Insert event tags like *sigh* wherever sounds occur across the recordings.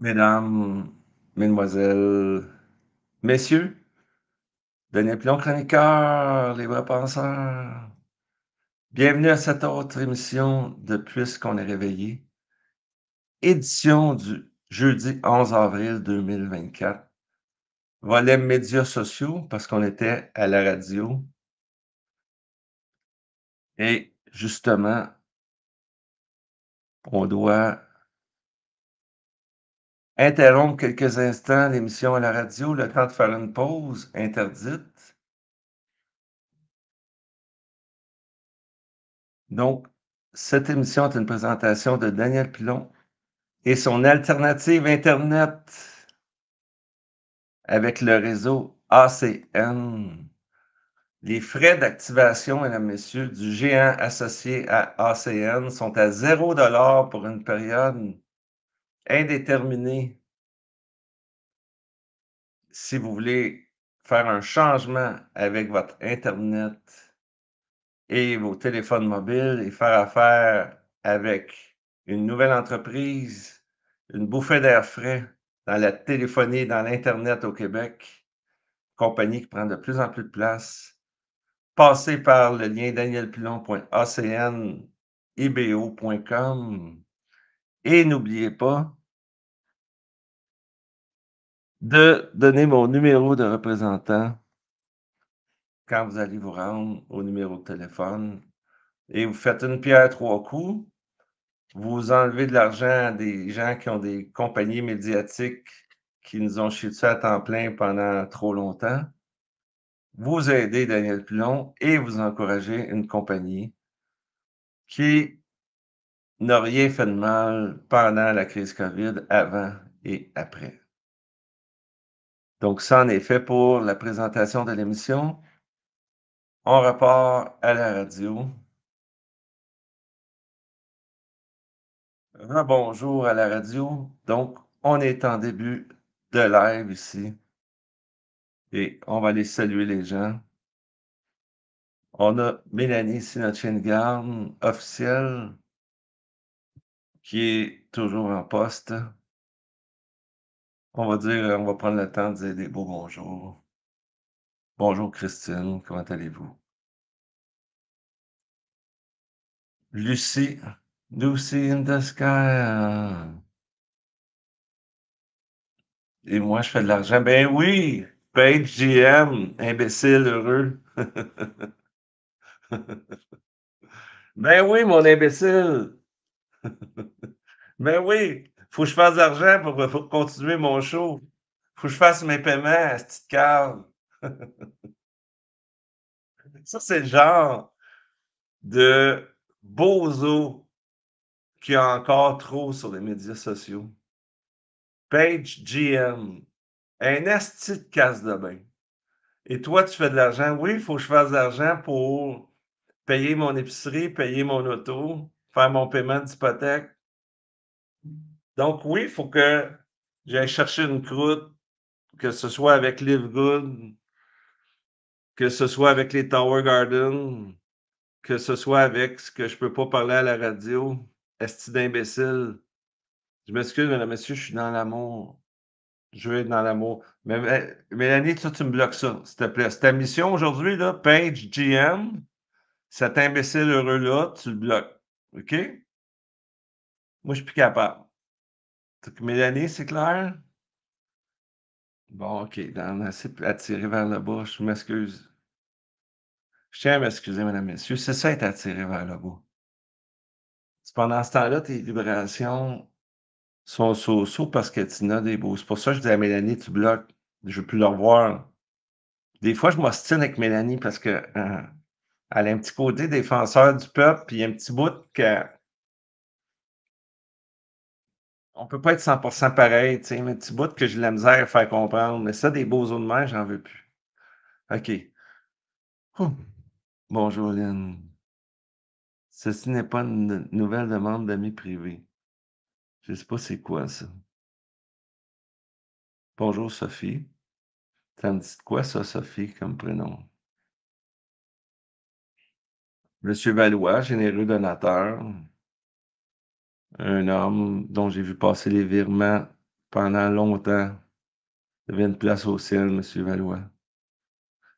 Mesdames, Mesdemoiselles, Messieurs, Denis Pilon, chroniqueur, les vrais penseurs, bienvenue à cette autre émission de Puisqu'on est réveillé, édition du jeudi 11 avril 2024, volet médias sociaux, parce qu'on était à la radio. Et justement, on doit interrompre quelques instants l'émission à la radio, le temps de faire une pause interdite. Donc, cette émission est une présentation de Daniel Pilon et son alternative Internet avec le réseau ACN. Les frais d'activation, la messieurs, du géant associé à ACN sont à 0 pour une période indéterminée si vous voulez faire un changement avec votre Internet et vos téléphones mobiles et faire affaire avec une nouvelle entreprise, une bouffée d'air frais dans la téléphonie, dans l'Internet au Québec, compagnie qui prend de plus en plus de place, passez par le lien danielpilon.acnibo.com et n'oubliez pas, de donner mon numéro de représentant quand vous allez vous rendre au numéro de téléphone et vous faites une pierre trois coups. Vous enlevez de l'argent à des gens qui ont des compagnies médiatiques qui nous ont chuté à temps plein pendant trop longtemps. Vous aidez Daniel Plon et vous encouragez une compagnie qui n'a rien fait de mal pendant la crise COVID, avant et après. Donc, ça en est fait pour la présentation de l'émission. On repart à la radio. Rebonjour à la radio. Donc, on est en début de live ici. Et on va aller saluer les gens. On a Mélanie garde officielle, qui est toujours en poste. On va dire, euh, on va prendre le temps de dire des beaux bonjours. Bonjour Christine, comment allez-vous? Lucie, Lucie in the sky. Et moi, je fais de l'argent. Ben oui, Page GM, imbécile heureux. *laughs* ben oui, mon imbécile. *laughs* ben oui. Faut que je fasse de l'argent pour, continuer mon show. Faut que je fasse mes paiements à cette petite Ça, c'est le genre de bozo qui a encore trop sur les médias sociaux. Page GM. Un asti de casse de bain. Et toi, tu fais de l'argent. Oui, il faut que je fasse de l'argent pour payer mon épicerie, payer mon auto, faire mon paiement d'hypothèque. Donc, oui, il faut que j'aille chercher une croûte, que ce soit avec Live Good, que ce soit avec les Tower Garden, que ce soit avec ce que je ne peux pas parler à la radio. Est-ce est-tu d'imbécile. Je m'excuse, madame, monsieur, je suis dans l'amour. Je vais être dans l'amour. Mais, Mélanie, toi, tu me bloques ça, s'il te plaît. C'est ta mission aujourd'hui, là, Page GM, cet imbécile heureux-là, tu le bloques. OK? Moi, je suis plus capable. Donc, Mélanie, c'est clair? Bon, OK. Dans assez attiré vers le bas, je m'excuse. Je tiens à m'excuser, madame, messieurs. C'est ça être attiré vers le bas. Pendant ce temps-là, tes vibrations sont sous parce que tu n'as des beaux. C'est pour ça que je dis à Mélanie, tu bloques. Je ne veux plus le revoir. Des fois, je m'ostine avec Mélanie parce que hein, elle a un petit côté défenseur du peuple, puis un petit bout que on peut pas être 100% pareil, tu sais, mais petit bout que j'ai la misère à faire comprendre. Mais ça, des beaux os de mer, j'en veux plus. OK. Bonjour, Lynn. Ceci n'est pas une nouvelle demande d'amis privés. Je sais pas c'est quoi, ça. Bonjour, Sophie. Ça me dit quoi, ça, Sophie, comme prénom? Monsieur Valois, généreux donateur un homme dont j'ai vu passer les virements pendant longtemps avait une place au ciel, M. Valois.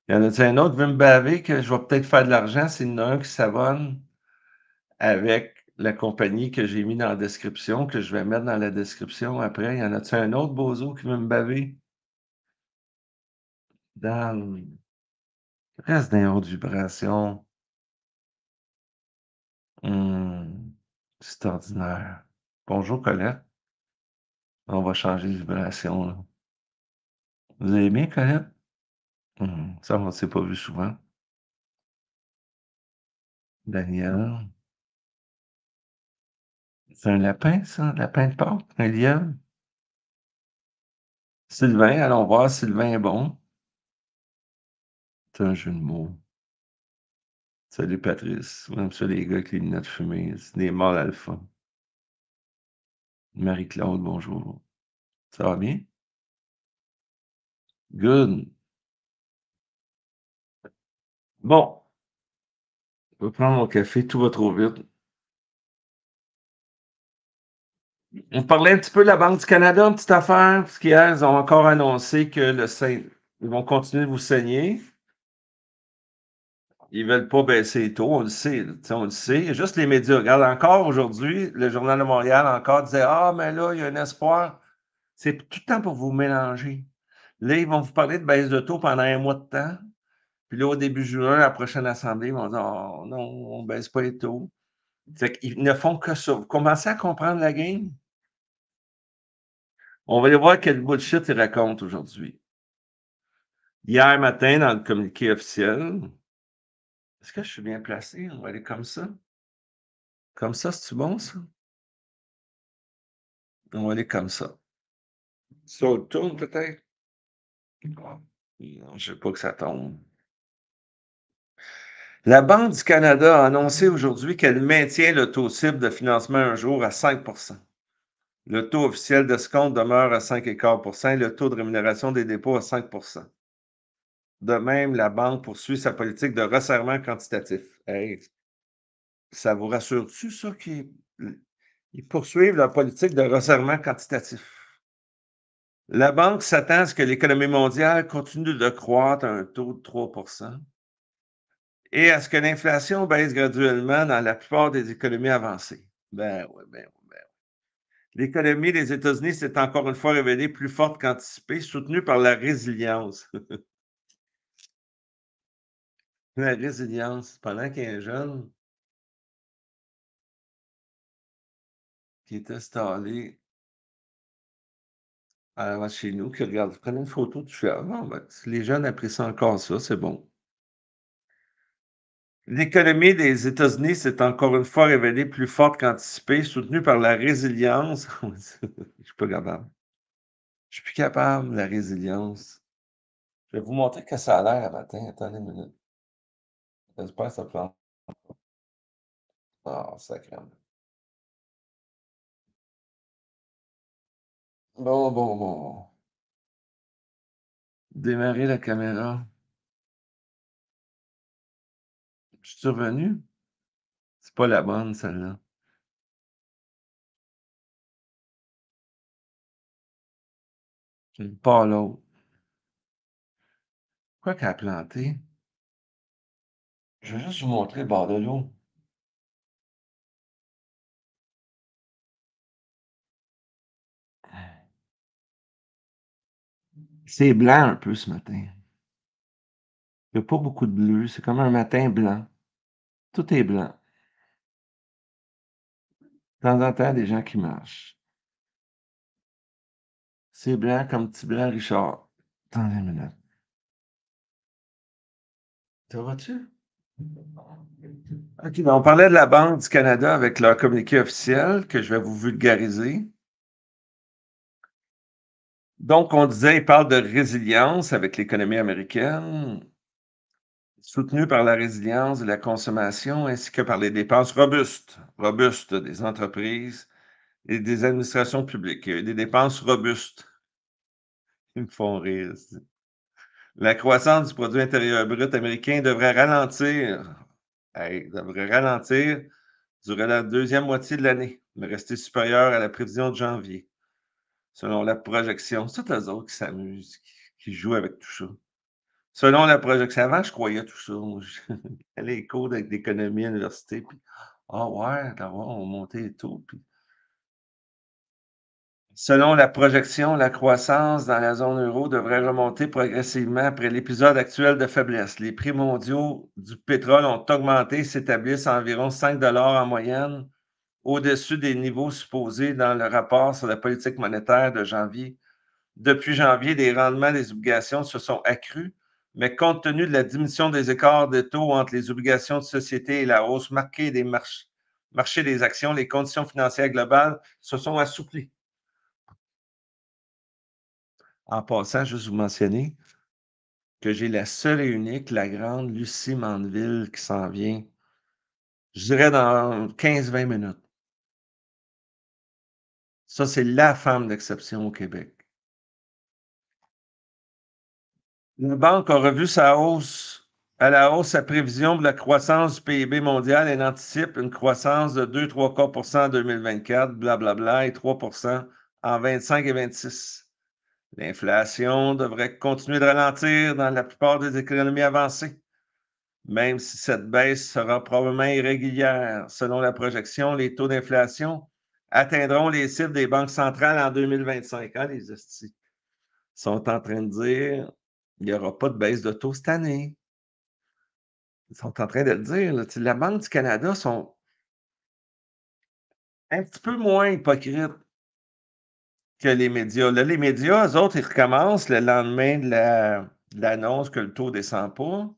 Il y en a un autre qui veut me baver que je vais peut-être faire de l'argent C'est une qui s'abonne avec la compagnie que j'ai mis dans la description, que je vais mettre dans la description après. Il y en a un autre bozo qui veut me baver? Dans Reste d'un hautes Hum. C'est ordinaire. Bonjour Colette. On va changer de vibration. Là. Vous allez bien, Colette? Hmm, ça, on ne s'est pas vu souvent. Daniel. C'est un lapin, ça? lapin de porte? Un lièvre? Sylvain, allons voir. Sylvain est bon. C'est un jeu de mots. Salut Patrice. même ça les gars avec les lunettes fumées. C'est des morts alpha. Marie-Claude, bonjour. Ça va bien? Good. Bon. Je vais prendre mon café, tout va trop vite. On parlait un petit peu de la Banque du Canada, une petite affaire, parce qu'hier, ils ont encore annoncé que le Saint... ils vont continuer de vous saigner. Ils ne veulent pas baisser les taux, on le sait. On le sait. Juste les médias. Regarde, encore aujourd'hui, le Journal de Montréal encore disait Ah, mais là, il y a un espoir. C'est tout le temps pour vous mélanger. Là, ils vont vous parler de baisse de taux pendant un mois de temps. Puis là, au début juin, la prochaine assemblée, ils vont dire oh, non, on ne baisse pas les taux. ils ne font que ça. Vous commencez à comprendre la game? On va aller voir quel bullshit ils racontent aujourd'hui. Hier matin, dans le communiqué officiel, est-ce que je suis bien placé? On va aller comme ça. Comme ça, c'est-tu bon, ça? On va aller comme ça. Ça retourne tourne peut-être? Non, je ne veux pas que ça tombe. La Banque du Canada a annoncé aujourd'hui qu'elle maintient le taux cible de financement un jour à 5 Le taux officiel de ce compte demeure à 5,4 et le taux de rémunération des dépôts à 5 de même, la banque poursuit sa politique de resserrement quantitatif. ça vous rassure-tu, ça, qu'ils poursuivent leur politique de resserrement quantitatif? La banque s'attend à ce que l'économie mondiale continue de croître à un taux de 3 et à ce que l'inflation baisse graduellement dans la plupart des économies avancées. Ben oui, ben oui, ben oui. L'économie des États-Unis s'est encore une fois révélée plus forte qu'anticipée, soutenue par la résilience. *laughs* La résilience, pendant qu'un jeune, qui est installé à chez nous, qui regarde, prenez une photo de chien. Non, les jeunes apprécient encore ça, c'est bon. L'économie des États-Unis s'est encore une fois révélée plus forte qu'anticipée, soutenue par la résilience. *laughs* je ne suis pas capable. Je suis plus capable de la résilience. Je vais vous montrer que ça a l'air à matin. Attendez une minute. J'espère que ça plante. Ah, sacré. Bon, bon, bon. Démarrer la caméra. Je suis revenu? C'est pas la bonne, celle-là. Pas l'autre. Quoi qu'elle a planté? Je vais juste vous montrer l'eau. C'est blanc un peu ce matin. Il n'y a pas beaucoup de bleu. C'est comme un matin blanc. Tout est blanc. De temps en temps, des gens qui marchent. C'est blanc comme petit blanc, Richard. tant une minute. Te vois-tu? OK, ben, on parlait de la Banque du Canada avec leur communiqué officiel que je vais vous vulgariser. Donc, on disait, ils parlent de résilience avec l'économie américaine, soutenue par la résilience de la consommation ainsi que par les dépenses robustes, robustes des entreprises et des administrations publiques. des dépenses robustes. qui me font rire. La croissance du produit intérieur brut américain devrait ralentir, devrait ralentir durant la deuxième moitié de l'année, mais rester supérieure à la prévision de janvier, selon la projection. C'est tous les autres qui s'amusent, qui, jouent avec tout ça. Selon la projection, avant, je croyais tout ça. J'allais *laughs* les cours d'économie à l'université, puis ah ouais, d'avoir monté et tout. Selon la projection, la croissance dans la zone euro devrait remonter progressivement après l'épisode actuel de faiblesse. Les prix mondiaux du pétrole ont augmenté et s'établissent à environ 5 en moyenne au-dessus des niveaux supposés dans le rapport sur la politique monétaire de janvier. Depuis janvier, les rendements des obligations se sont accrus, mais compte tenu de la diminution des écarts de taux entre les obligations de société et la hausse marquée des marchés des actions, les conditions financières globales se sont assouplies. En passant, juste vous mentionner que j'ai la seule et unique, la grande Lucie Mandeville qui s'en vient, je dirais dans 15-20 minutes. Ça, c'est la femme d'exception au Québec. La banque a revu sa hausse à la hausse sa prévision de la croissance du PIB mondial et anticipe une croissance de 2-3 en 2024, blablabla, et 3 en 25 et 26. L'inflation devrait continuer de ralentir dans la plupart des économies avancées, même si cette baisse sera probablement irrégulière. Selon la projection, les taux d'inflation atteindront les cibles des banques centrales en 2025. Hein, les hosties sont en train de dire qu'il n'y aura pas de baisse de taux cette année. Ils sont en train de le dire. La Banque du Canada sont un petit peu moins hypocrites que les médias. les médias, eux autres, ils recommencent le lendemain de l'annonce que le taux ne descend pas.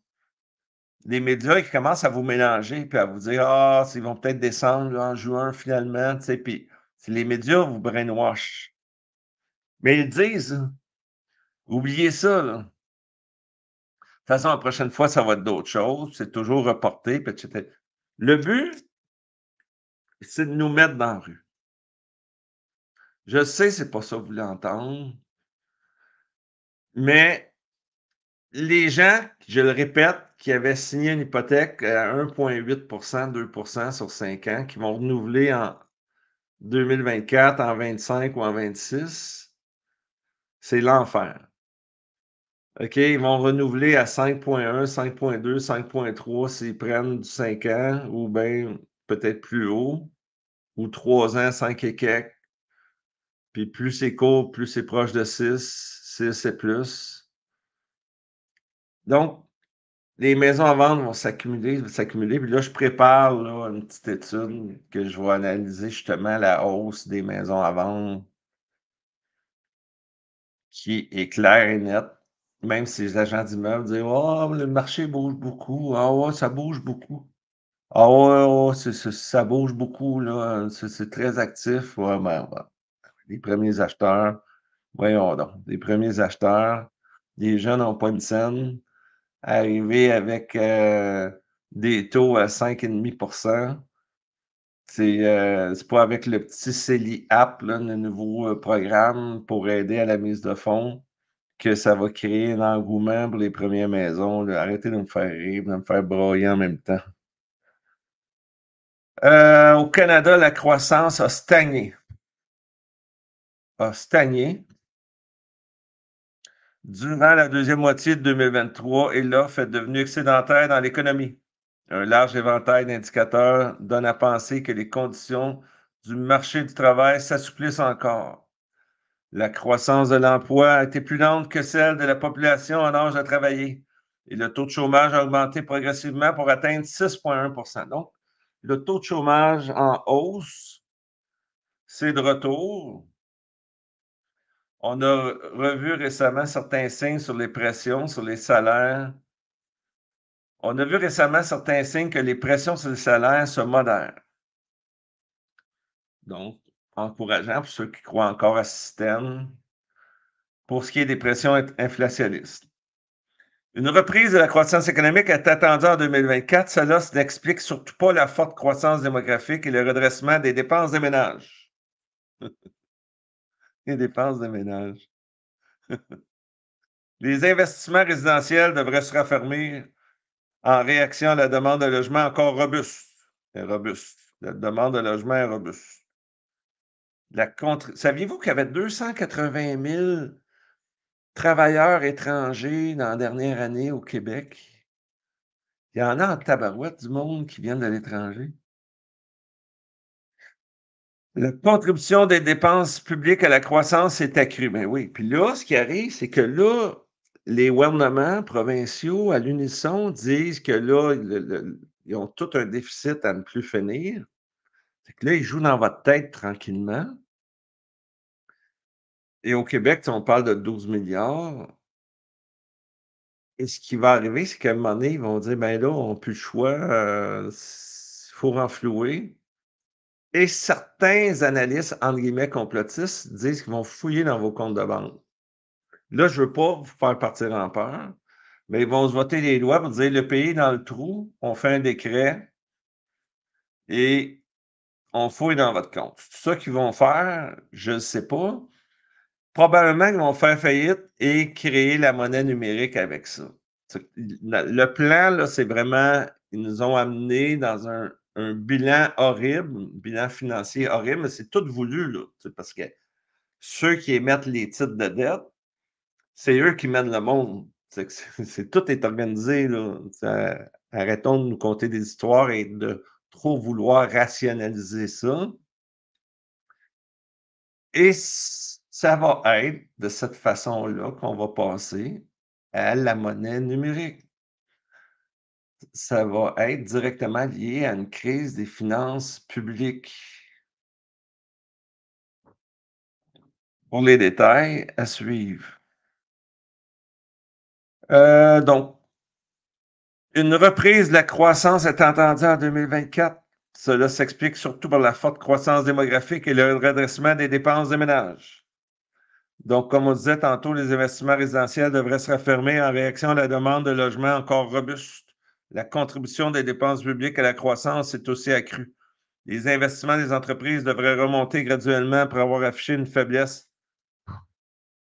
Les médias, ils commencent à vous mélanger, puis à vous dire Ah, oh, ils vont peut-être descendre en juin finalement, tu sais, puis les médias vous brainwash. Mais ils disent Oubliez ça, De toute façon, la prochaine fois, ça va être d'autres choses. C'est toujours reporté, Le but, c'est de nous mettre dans la rue. Je sais, c'est pas ça que vous voulez entendre. Mais les gens, je le répète, qui avaient signé une hypothèque à 1,8 2 sur 5 ans, qui vont renouveler en 2024, en 25 ou en 26, c'est l'enfer. OK, ils vont renouveler à 5.1, 5.2, 5.3 s'ils prennent du 5 ans ou bien peut-être plus haut, ou 3 ans, 5 et puis plus c'est court, plus c'est proche de 6. 6 et plus. Donc, les maisons à vendre vont s'accumuler, vont s'accumuler. Puis là, je prépare une petite étude que je vais analyser justement la hausse des maisons à vendre qui est claire et nette. Même si les agents d'immeubles disent Oh, le marché bouge beaucoup. oh, ça bouge beaucoup. oh, ça bouge beaucoup. là. C'est très actif. Ouais, les premiers acheteurs, voyons donc, les premiers acheteurs, les jeunes n'ont pas une scène, arriver avec euh, des taux à 5,5 euh, c'est pas avec le petit CELI App, le nouveau euh, programme pour aider à la mise de fonds, que ça va créer un engouement pour les premières maisons. Arrêtez de me faire rire, de me faire broyer en même temps. au Canada, la croissance a stagné a stagné durant la deuxième moitié de 2023 et l'offre est devenue excédentaire dans l'économie. Un large éventail d'indicateurs donne à penser que les conditions du marché du travail s'assouplissent encore. La croissance de l'emploi a été plus lente que celle de la population en âge de travailler et le taux de chômage a augmenté progressivement pour atteindre 6,1 Donc, le taux de chômage en hausse, c'est de retour, on a revu récemment certains signes sur les pressions, sur les salaires. On a vu récemment certains signes que les pressions sur les salaires se modèrent. Donc, encourageant pour ceux qui croient encore à ce système, pour ce qui est des pressions inflationnistes. Une reprise de la croissance économique est attendue en 2024. Cela n'explique surtout pas la forte croissance démographique et le redressement des dépenses des ménages. *laughs* les dépenses de ménage. *laughs* les investissements résidentiels devraient se refermer en réaction à la demande de logement encore robuste. robuste. La demande de logement est robuste. La contre... Saviez-vous qu'il y avait 280 000 travailleurs étrangers dans la dernière année au Québec? Il y en a en tabarouette du monde qui viennent de l'étranger. La contribution des dépenses publiques à la croissance est accrue. Mais ben oui. Puis là, ce qui arrive, c'est que là, les gouvernements provinciaux, à l'unisson, disent que là, ils ont tout un déficit à ne plus finir. C'est que là, ils jouent dans votre tête tranquillement. Et au Québec, on parle de 12 milliards. Et ce qui va arriver, c'est qu'à un moment donné, ils vont dire ben là, on n'a plus le choix, il euh, faut renflouer. Et certains analystes, entre guillemets, complotistes, disent qu'ils vont fouiller dans vos comptes de banque. Là, je ne veux pas vous faire partir en peur, mais ils vont se voter des lois pour dire le pays est dans le trou, on fait un décret et on fouille dans votre compte. C'est ça qu'ils vont faire, je ne sais pas. Probablement qu'ils vont faire faillite et créer la monnaie numérique avec ça. Le plan, là, c'est vraiment, ils nous ont amenés dans un un bilan horrible, un bilan financier horrible, mais c'est tout voulu, là, parce que ceux qui émettent les titres de dette, c'est eux qui mènent le monde. C'est *laughs* tout est organisé. Là. arrêtons de nous conter des histoires et de trop vouloir rationaliser ça. Et ça va être de cette façon-là qu'on va passer à la monnaie numérique ça va être directement lié à une crise des finances publiques. Pour les détails, à suivre. Euh, donc, une reprise de la croissance est entendue en 2024. Cela s'explique surtout par la forte croissance démographique et le redressement des dépenses des ménages. Donc, comme on disait tantôt, les investissements résidentiels devraient se refermer en réaction à la demande de logements encore robuste. La contribution des dépenses publiques à la croissance est aussi accrue. Les investissements des entreprises devraient remonter graduellement pour avoir affiché une faiblesse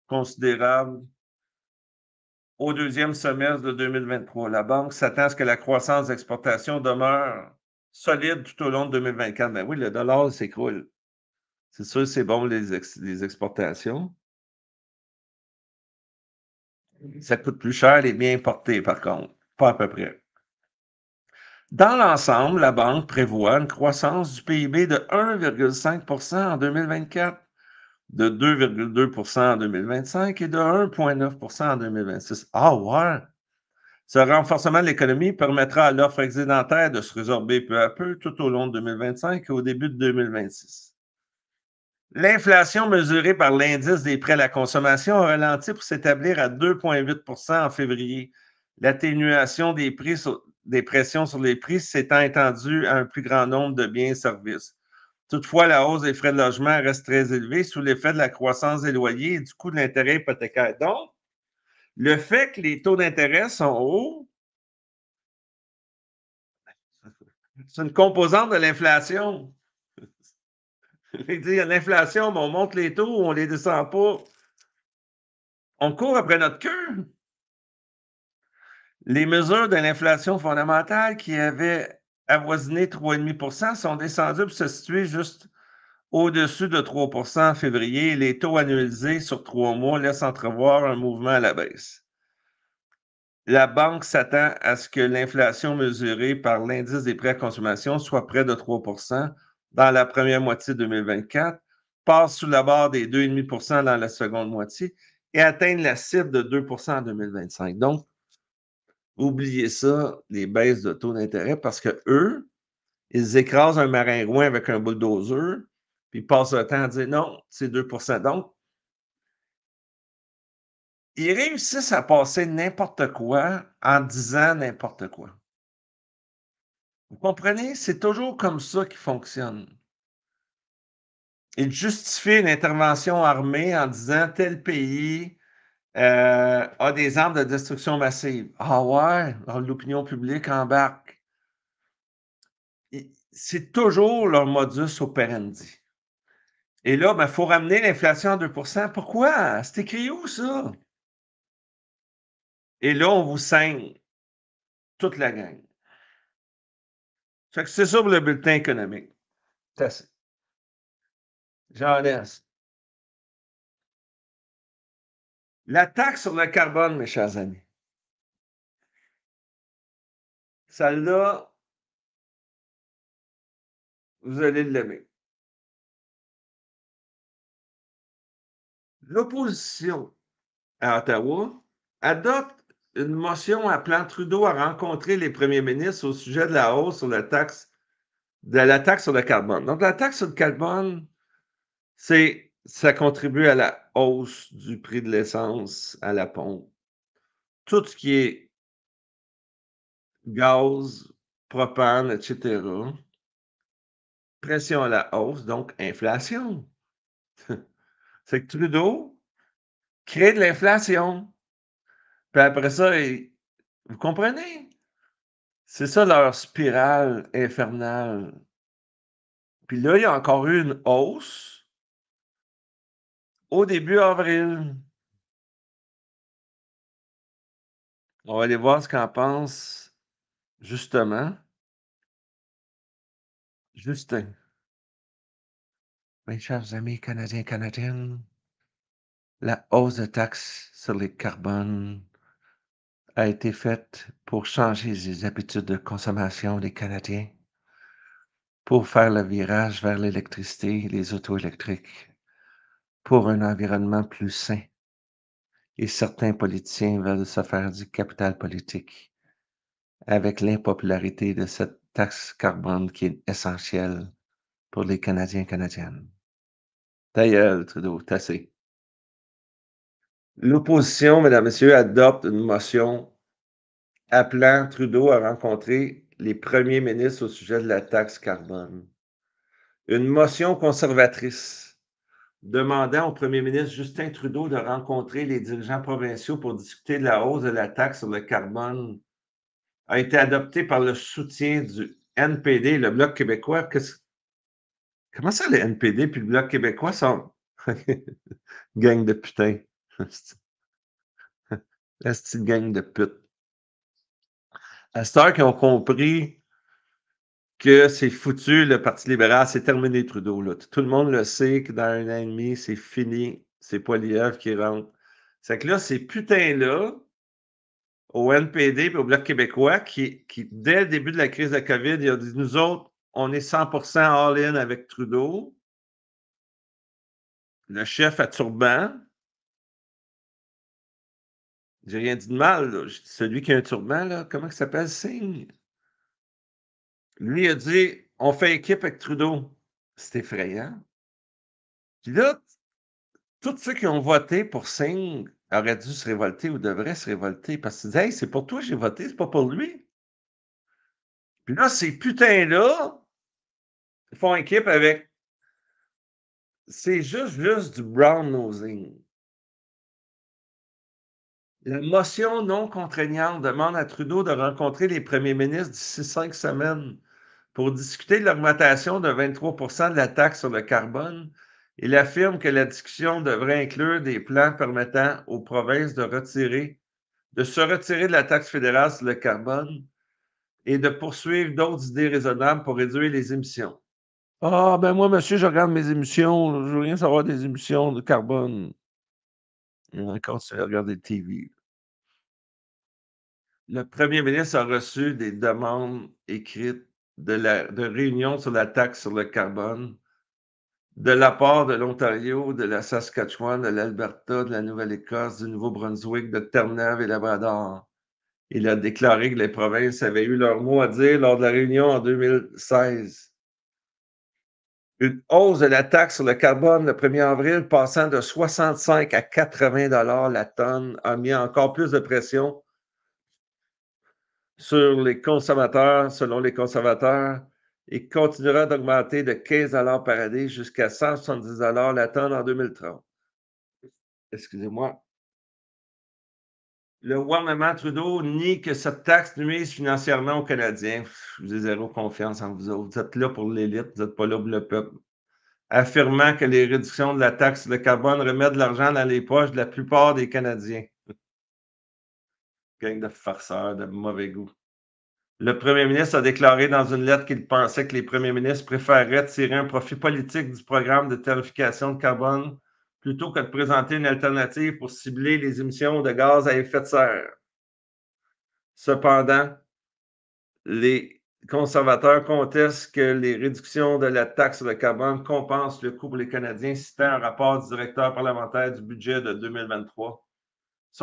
considérable au deuxième semestre de 2023. La banque s'attend à ce que la croissance d'exportation demeure solide tout au long de 2024. Ben oui, le dollar s'écroule. C'est sûr, c'est bon les, les exportations. Ça coûte plus cher les biens importés, par contre. Pas à peu près. Dans l'ensemble, la banque prévoit une croissance du PIB de 1,5 en 2024, de 2,2 en 2025 et de 1,9 en 2026. Ah ouais! Ce renforcement de l'économie permettra à l'offre excédentaire de se résorber peu à peu tout au long de 2025 et au début de 2026. L'inflation mesurée par l'indice des prêts à la consommation a ralenti pour s'établir à 2,8 en février L'atténuation des, pressions sur les prix s'étant étendue à un plus grand nombre de biens et services. Toutefois, la hausse des frais de logement reste très élevée sous l'effet de la croissance des loyers et du coût de l'intérêt hypothécaire. Donc, le fait que les taux d'intérêt sont hauts, c'est une composante de l'inflation. Il y l'inflation, on monte les taux, on ne les descend pas. On court après notre queue. Les mesures de l'inflation fondamentale qui avaient avoisiné 3,5 sont descendues pour se situer juste au-dessus de 3 en février. Les taux annualisés sur trois mois laissent entrevoir un mouvement à la baisse. La banque s'attend à ce que l'inflation mesurée par l'indice des prêts à consommation soit près de 3 dans la première moitié 2024, passe sous la barre des 2,5 dans la seconde moitié et atteigne la cible de 2 en 2025. Donc, Oubliez ça, les baisses de taux d'intérêt, parce que eux, ils écrasent un maringouin avec un bulldozer, puis ils passent le temps à dire non, c'est 2 Donc, ils réussissent à passer n'importe quoi en disant n'importe quoi. Vous comprenez? C'est toujours comme ça qu'ils fonctionne. Ils justifient une intervention armée en disant tel pays euh, a des armes de destruction massive. Ah ouais, l'opinion publique embarque. C'est toujours leur modus operandi. Et là, il ben, faut ramener l'inflation à 2 Pourquoi? C'est écrit où, ça? Et là, on vous saigne toute la gang. c'est ça pour le bulletin économique. J'en laisse. La taxe sur le carbone, mes chers amis. Celle-là, vous allez l'aimer. L'opposition à Ottawa adopte une motion appelant Trudeau à rencontrer les premiers ministres au sujet de la hausse sur la taxe, de la taxe sur le carbone. Donc, la taxe sur le carbone, c'est ça contribue à la hausse du prix de l'essence à la pompe. Tout ce qui est gaz, propane, etc. Pression à la hausse, donc inflation. C'est *laughs* que Trudeau crée de l'inflation. Puis après ça, vous comprenez? C'est ça leur spirale infernale. Puis là, il y a encore eu une hausse au début avril. On va aller voir ce qu'en pense justement Justin. Mes chers amis canadiens, canadiennes, la hausse de taxes sur les carbones a été faite pour changer les habitudes de consommation des Canadiens, pour faire le virage vers l'électricité les auto électriques pour un environnement plus sain. Et certains politiciens veulent se faire du capital politique avec l'impopularité de cette taxe carbone qui est essentielle pour les Canadiens et Canadiennes. D'ailleurs, Trudeau, tassé. L'opposition, mesdames, messieurs, adopte une motion appelant Trudeau à rencontrer les premiers ministres au sujet de la taxe carbone. Une motion conservatrice demandant au premier ministre Justin Trudeau de rencontrer les dirigeants provinciaux pour discuter de la hausse de la taxe sur le carbone a été adopté par le soutien du NPD, le Bloc québécois. Comment ça, le NPD puis le Bloc québécois sont *laughs* gang de putain. *laughs* La petite gang de pute. À cette qu'ils ont compris que c'est foutu, le Parti libéral, c'est terminé Trudeau. Là. Tout le monde le sait que dans un an et demi, c'est fini. C'est Poiliev qui rentre. C'est que là, ces putains-là, au NPD et au Bloc québécois, qui, qui, dès le début de la crise de la COVID, ils ont dit nous autres, on est 100% all-in avec Trudeau. Le chef à turban. J'ai rien dit de mal. Celui qui a un turban, là, comment il s'appelle? Signe. Lui a dit on fait équipe avec Trudeau. C'est effrayant. Puis là, tous ceux qui ont voté pour Singh auraient dû se révolter ou devraient se révolter parce qu'ils disaient Hey, c'est pour toi que j'ai voté, c'est pas pour lui. Puis là, ces putains-là font équipe avec. C'est juste, juste du brown nosing. La motion non contraignante demande à Trudeau de rencontrer les premiers ministres d'ici cinq semaines pour discuter de l'augmentation de 23 de la taxe sur le carbone, il affirme que la discussion devrait inclure des plans permettant aux provinces de retirer, de se retirer de la taxe fédérale sur le carbone et de poursuivre d'autres idées raisonnables pour réduire les émissions. Ah, ben moi, monsieur, je regarde mes émissions. Je veux rien savoir des émissions de carbone. Encore, tu regarder TV. Le premier ministre a reçu des demandes écrites de, la, réunion sur la taxe sur le carbone de la part de l'Ontario, de la Saskatchewan, de l'Alberta, de la Nouvelle-Écosse, du Nouveau-Brunswick, de Terre-Neuve et Labrador. Il a déclaré que les provinces avaient eu leur mot à dire lors de la réunion en 2016. Une hausse de la taxe sur le carbone le 1er avril passant de 65 à 80 dollars la tonne a mis encore plus de pression sur les consommateurs, selon les conservateurs, et continuera d'augmenter de 15 par année jusqu'à 170 tonne en 2030. Excusez-moi. Le gouvernement Trudeau nie que cette taxe nuise financièrement aux Canadiens. je vous ai zéro confiance en vous Vous êtes là pour l'élite, vous n'êtes pas là pour le peuple. Affirmant que les réductions de la taxe de carbone remettent de l'argent dans les poches de la plupart des Canadiens gang de farceur, de mauvais goût. Le premier ministre a déclaré dans une lettre qu'il pensait que les premiers ministres préféreraient tirer un profit politique du programme de tarification de carbone plutôt que de présenter une alternative pour cibler les émissions de gaz à effet de serre. Cependant, les conservateurs contestent que les réductions de la taxe de carbone compensent le coût pour les Canadiens, citant un rapport du directeur parlementaire du budget de 2023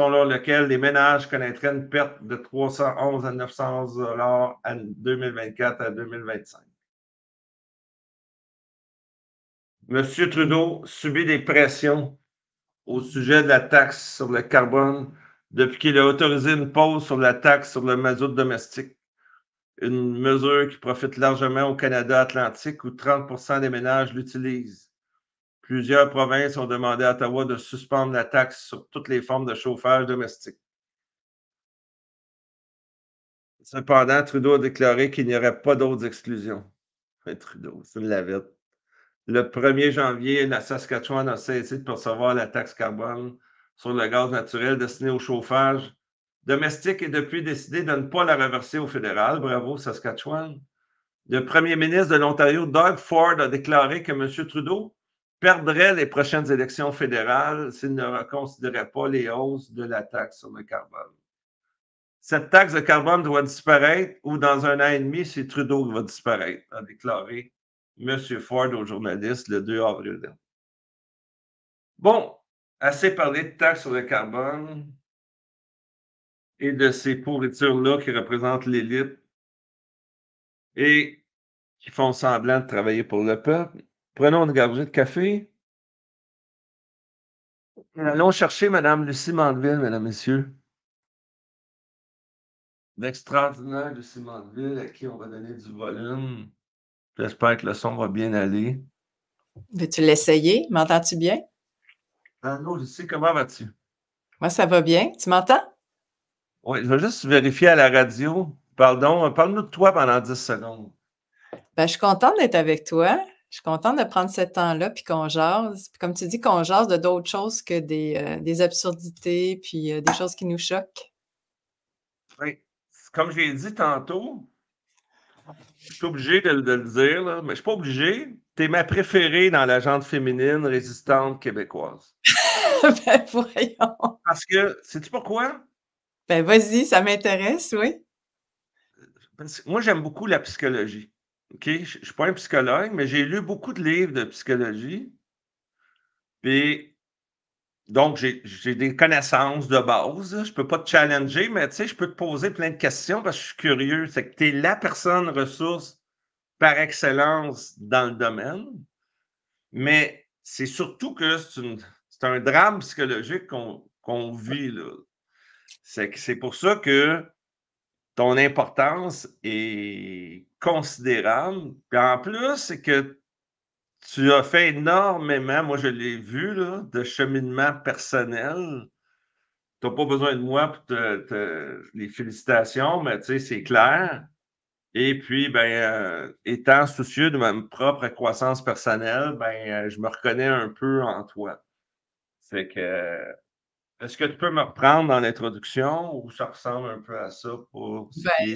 lors lequel les ménages connaîtraient une perte de 311 à 911 en 2024 à 2025. Monsieur Trudeau subit des pressions au sujet de la taxe sur le carbone depuis qu'il a autorisé une pause sur la taxe sur le mazout domestique, une mesure qui profite largement au Canada atlantique où 30 des ménages l'utilisent. Plusieurs provinces ont demandé à Ottawa de suspendre la taxe sur toutes les formes de chauffage domestique. Cependant, Trudeau a déclaré qu'il n'y aurait pas d'autres exclusions. Trudeau, c'est Le 1er janvier, la Saskatchewan a cessé de percevoir la taxe carbone sur le gaz naturel destiné au chauffage domestique et depuis décidé de ne pas la reverser au fédéral. Bravo, Saskatchewan. Le premier ministre de l'Ontario, Doug Ford, a déclaré que M. Trudeau perdrait les prochaines élections fédérales s'il ne reconsidérait pas les hausses de la taxe sur le carbone. Cette taxe de carbone doit disparaître ou dans un an et demi, c'est Trudeau qui va disparaître, a déclaré M. Ford aux journalistes le 2 avril Bon, assez parlé de taxes sur le carbone et de ces pourritures-là qui représentent l'élite et qui font semblant de travailler pour le peuple. Prenons une gorgée de café. Allons chercher Mme Lucie Mandeville, mesdames, messieurs. L'extraordinaire Lucie Mandeville à qui on va donner du volume. J'espère que le son va bien aller. Veux-tu l'essayer? M'entends-tu bien? Ah non, Lucie, comment vas-tu? Moi, ça va bien. Tu m'entends? Oui, je vais juste vérifier à la radio. Pardon, parle-nous de toi pendant 10 secondes. Ben, je suis contente d'être avec toi. Je suis contente de prendre ce temps-là, puis qu'on jase. comme tu dis, qu'on jase de d'autres choses que des, euh, absurdités, puis euh, des choses qui nous choquent. Comme je l'ai dit tantôt, je suis obligé de, le dire, mais je ne suis pas obligé. Tu es ma préférée dans la jante féminine résistante québécoise. *laughs* ben voyons. Parce que, sais-tu pourquoi? Ben vas-y, ça m'intéresse, oui. Euh, moi, j'aime beaucoup la psychologie je ne suis pas un psychologue, mais j'ai lu beaucoup de livres de psychologie. donc, j'ai des connaissances de base. Je ne peux pas te challenger, mais tu sais, je peux te poser plein de questions parce que je suis curieux. C'est que tu es la personne ressource par excellence dans le domaine. Mais c'est surtout que c'est un drame psychologique qu'on vit. C'est pour ça que ton importance est considérable. Puis en plus, c'est que tu as fait énormément, moi je l'ai vu, là, de cheminement personnel. Tu n'as pas besoin de moi pour te, les félicitations, mais tu sais, c'est clair. Et puis, ben, euh, étant soucieux de ma propre croissance personnelle, ben, euh, je me reconnais un peu en toi. C'est que euh, est-ce que tu peux me reprendre dans l'introduction ou ça ressemble un peu à ça pour. Ben,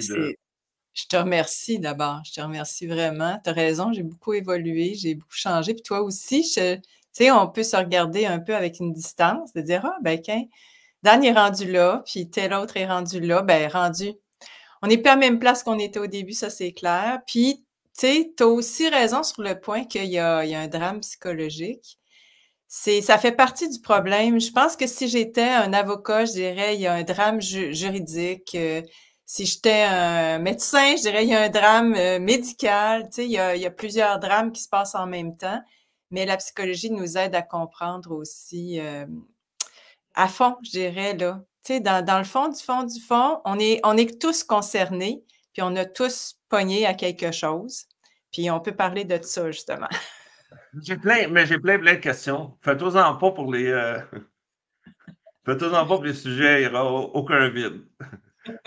Je te remercie d'abord. Je te remercie vraiment. Tu as raison, j'ai beaucoup évolué, j'ai beaucoup changé. Puis toi aussi, tu sais, on peut se regarder un peu avec une distance, de dire Ah, ben, quand Dan est rendu là, puis tel autre est rendu là, ben, rendu. On n'est pas à la même place qu'on était au début, ça c'est clair. Puis, tu sais, tu as aussi raison sur le point qu'il y a un drame psychologique c'est, ça fait partie du problème. Je pense que si j'étais un avocat, je dirais il y a un drame juridique. Euh, si j'étais un médecin, je dirais il y a un drame euh, médical. Tu sais, il y, a, plusieurs drames qui se passent en même temps. Mais la psychologie nous aide à comprendre aussi euh, à fond, je dirais là. Tu sais, dans, le fond du fond du fond, on est, on est tous concernés, puis on a tous pogné à quelque chose. Puis on peut parler de ça justement. *laughs* J'ai plein, mais j'ai plein, plein de questions. faites en pas pour les. Euh, *laughs* faites en pas pour les sujets, il n'y aura aucun vide.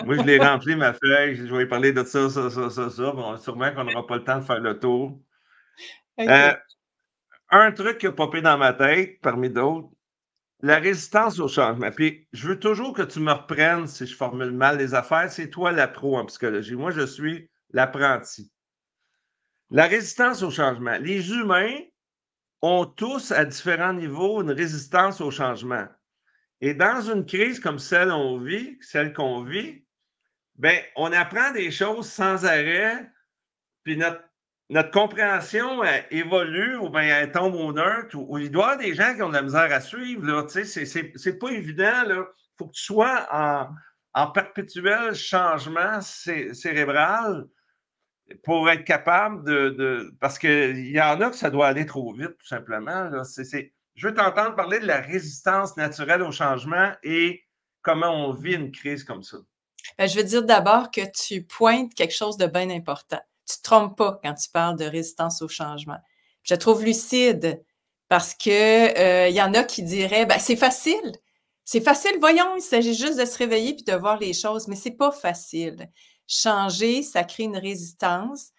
Moi, je l'ai rempli, ma feuille. Je vais parler de ça, ça, ça, ça, ça. Bon, sûrement qu'on n'aura pas le temps de faire le tour. Euh, un truc qui a popé dans ma tête, parmi d'autres, la résistance au changement. Puis, je veux toujours que tu me reprennes si je formule mal les affaires. C'est toi la pro en psychologie. Moi, je suis l'apprenti. La résistance au changement. Les humains, ont tous, à différents niveaux, une résistance au changement. Et dans une crise comme celle qu'on vit, celle qu'on vit, ben, on apprend des choses sans arrêt, puis notre, compréhension évolue ou bien elle tombe au neutre, ou, il doit y des gens qui ont de la misère à suivre. Ce c'est, pas évident. Il faut que tu sois en perpétuel changement cérébral pour être capable de. parce qu'il y en a que ça doit aller trop vite, tout simplement. je veux t'entendre parler de la résistance naturelle au changement et comment on vit une crise comme ça. Ben, je veux dire d'abord que tu pointes quelque chose de bien important. Tu ne te trompes pas quand tu parles de résistance au changement. Je trouve lucide parce que euh, il y en a qui diraient ben, c'est facile. C'est facile, voyons, il s'agit juste de se réveiller puis de voir les choses, mais c'est pas facile changer, ça crée une résistance.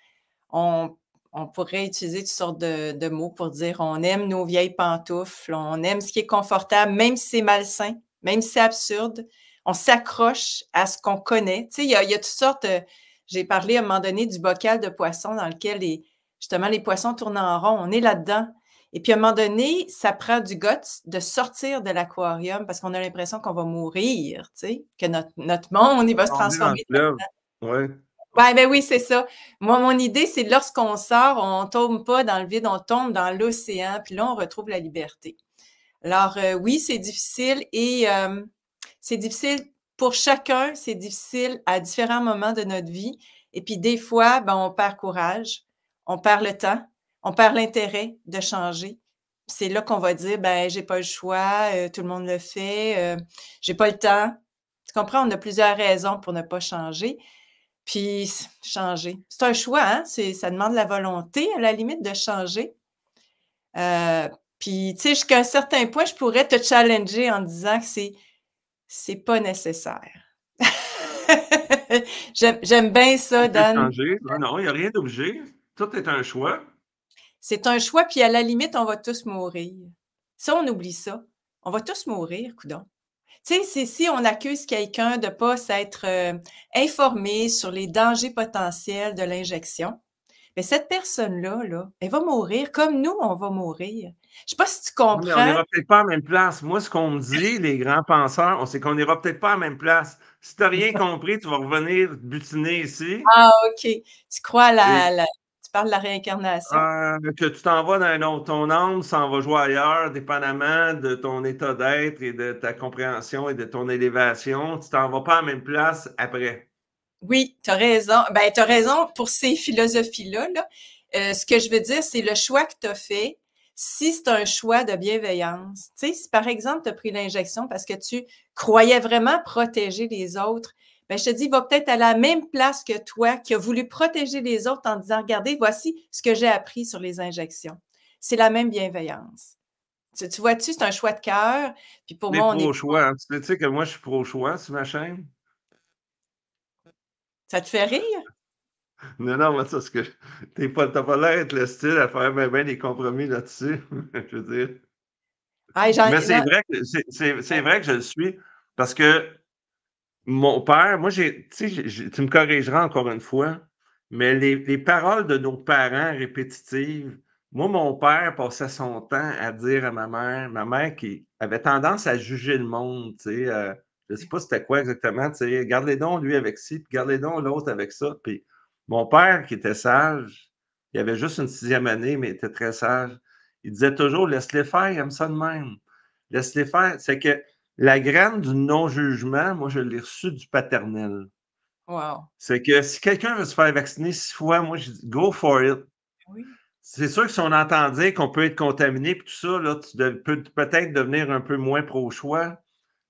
On, pourrait utiliser toutes sortes de, mots pour dire on aime nos vieilles pantoufles, on aime ce qui est confortable, même si c'est malsain, même si c'est absurde. On s'accroche à ce qu'on connaît. il y a, toutes sortes. Euh, j'ai parlé à un moment donné du bocal de poisson dans lequel les, justement les poissons tournent en rond. On est là-dedans. Et puis, à un moment donné, ça prend du goût de sortir de l'aquarium parce qu'on a l'impression qu'on va mourir, que notre, notre monde, va se transformer. Ben, ben oui, c'est ça. Moi, mon idée, c'est lorsqu'on sort, on tombe pas dans le vide, on tombe dans l'océan, puis là, on retrouve la liberté. Alors, euh, oui, c'est difficile et euh, c'est difficile pour chacun, c'est difficile à différents moments de notre vie. Et puis, des fois, ben, on perd courage, on perd le temps, on perd l'intérêt de changer. C'est là qu'on va dire, ben, j'ai pas le choix, euh, tout le monde le fait, j'ai pas le temps. Tu comprends? On a plusieurs raisons pour ne pas changer puis changer. C'est un choix, hein? ça demande la volonté, à la limite, de changer. Euh, puis, tu sais, jusqu'à un certain point, je pourrais te challenger en disant que c'est, c'est pas nécessaire. *laughs* j'aime, bien ça, Dan. Changer. Ah non, il n'y a rien d'obligé. Tout est un choix. C'est un choix, puis à la limite, on va tous mourir. Ça, on oublie ça. On va tous mourir, coudons. Tu sais, si on accuse quelqu'un de ne pas s'être euh, informé sur les dangers potentiels de l'injection, mais cette personne-là, là, elle va mourir comme nous, on va mourir. Je ne sais pas si tu comprends. on n'ira peut-être pas à la même place. Moi, ce qu'on me dit, *laughs* les grands penseurs, c'est qu'on n'ira peut-être pas à la même place. Si tu n'as rien *laughs* compris, tu vas revenir butiner ici. Ah, OK. Tu crois à la, parles de la réincarnation. Euh, que tu t'en vas dans un autre. Ton âme s'en va jouer ailleurs, dépendamment de ton état d'être et de ta compréhension et de ton élévation. Tu t'en vas pas à la même place après. Oui, tu as raison. Ben, tu as raison pour ces philosophies-là. Euh, ce que je veux dire, c'est le choix que tu as fait. Si c'est un choix de bienveillance, tu sais, si par exemple, tu as pris l'injection parce que tu croyais vraiment protéger les autres ben, je te dis, il va peut-être à la même place que toi qui a voulu protéger les autres en disant, regardez, voici ce que j'ai appris sur les injections. C'est la même bienveillance. Tu, vois-tu, c'est un choix de cœur. Puis pour moi, pro choix. Hein. Tu sais que moi, je suis pro-choix sur ma chaîne. Ça te fait rire? Non, non, moi, ça, parce que pas, pas l'air d'être le style à faire des compromis là-dessus. *laughs* je veux dire. c'est vrai, vrai que je le suis parce que mon père, moi, j'ai, tu me corrigeras encore une fois, mais les, paroles de nos parents répétitives, moi, mon père passait son temps à dire à ma mère, ma mère qui avait tendance à juger le monde, tu sais, euh, je ne sais pas c'était quoi exactement, tu sais, garde les dons, lui avec ci, puis garde les dons, l'autre avec ça. Puis mon père, qui était sage, il avait juste une sixième année, mais il était très sage. Il disait toujours, laisse-les faire, il aime ça de même. Laisse-les faire. C'est que la graine du non-jugement, moi, je l'ai reçue du paternel. Wow. C'est que si quelqu'un veut se faire vacciner six fois, moi, je dis go for it. Oui. C'est sûr que si on entend dire qu'on peut être contaminé et tout ça, tu peux peut-être devenir un peu moins pro-choix.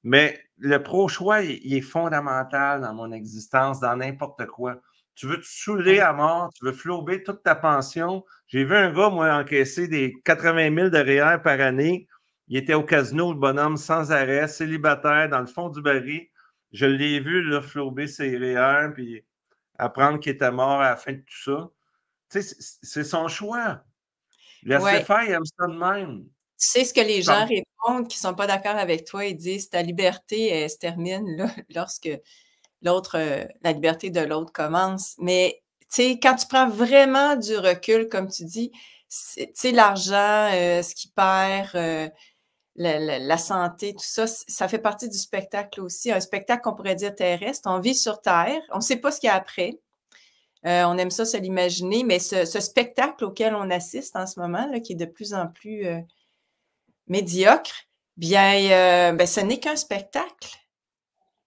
Mais le pro-choix, il, est fondamental dans mon existence, dans n'importe quoi. Tu veux te saouler à mort, tu veux flouber toute ta pension. J'ai vu un gars, moi, encaisser des 80 000 de REER e e par année il était au casino, le bonhomme, sans arrêt, célibataire, dans le fond du baril. Je l'ai vu là, flouber ses réel puis apprendre qu'il était mort à la fin de tout ça. Tu sais, c'est son choix. Laissez faire, il aime ça de même. Tu sais ce que les gens répondent qui ne sont pas d'accord avec toi ils disent ta liberté se termine là, *laughs* lorsque l'autre, euh, la liberté de l'autre commence. Mais tu sais, quand tu prends vraiment du recul, comme tu dis, tu sais l'argent, euh, ce qu'il perd, euh, la, santé, tout ça, ça fait partie du spectacle aussi. Un spectacle qu'on pourrait dire terrestre. On vit sur Terre, on ne sait pas ce qu'il y a après. Euh, on aime ça se l'imaginer, mais ce, spectacle auquel on assiste en ce moment, qui est de plus en plus euh, médiocre, bien, euh, ben, ce n'est qu'un spectacle.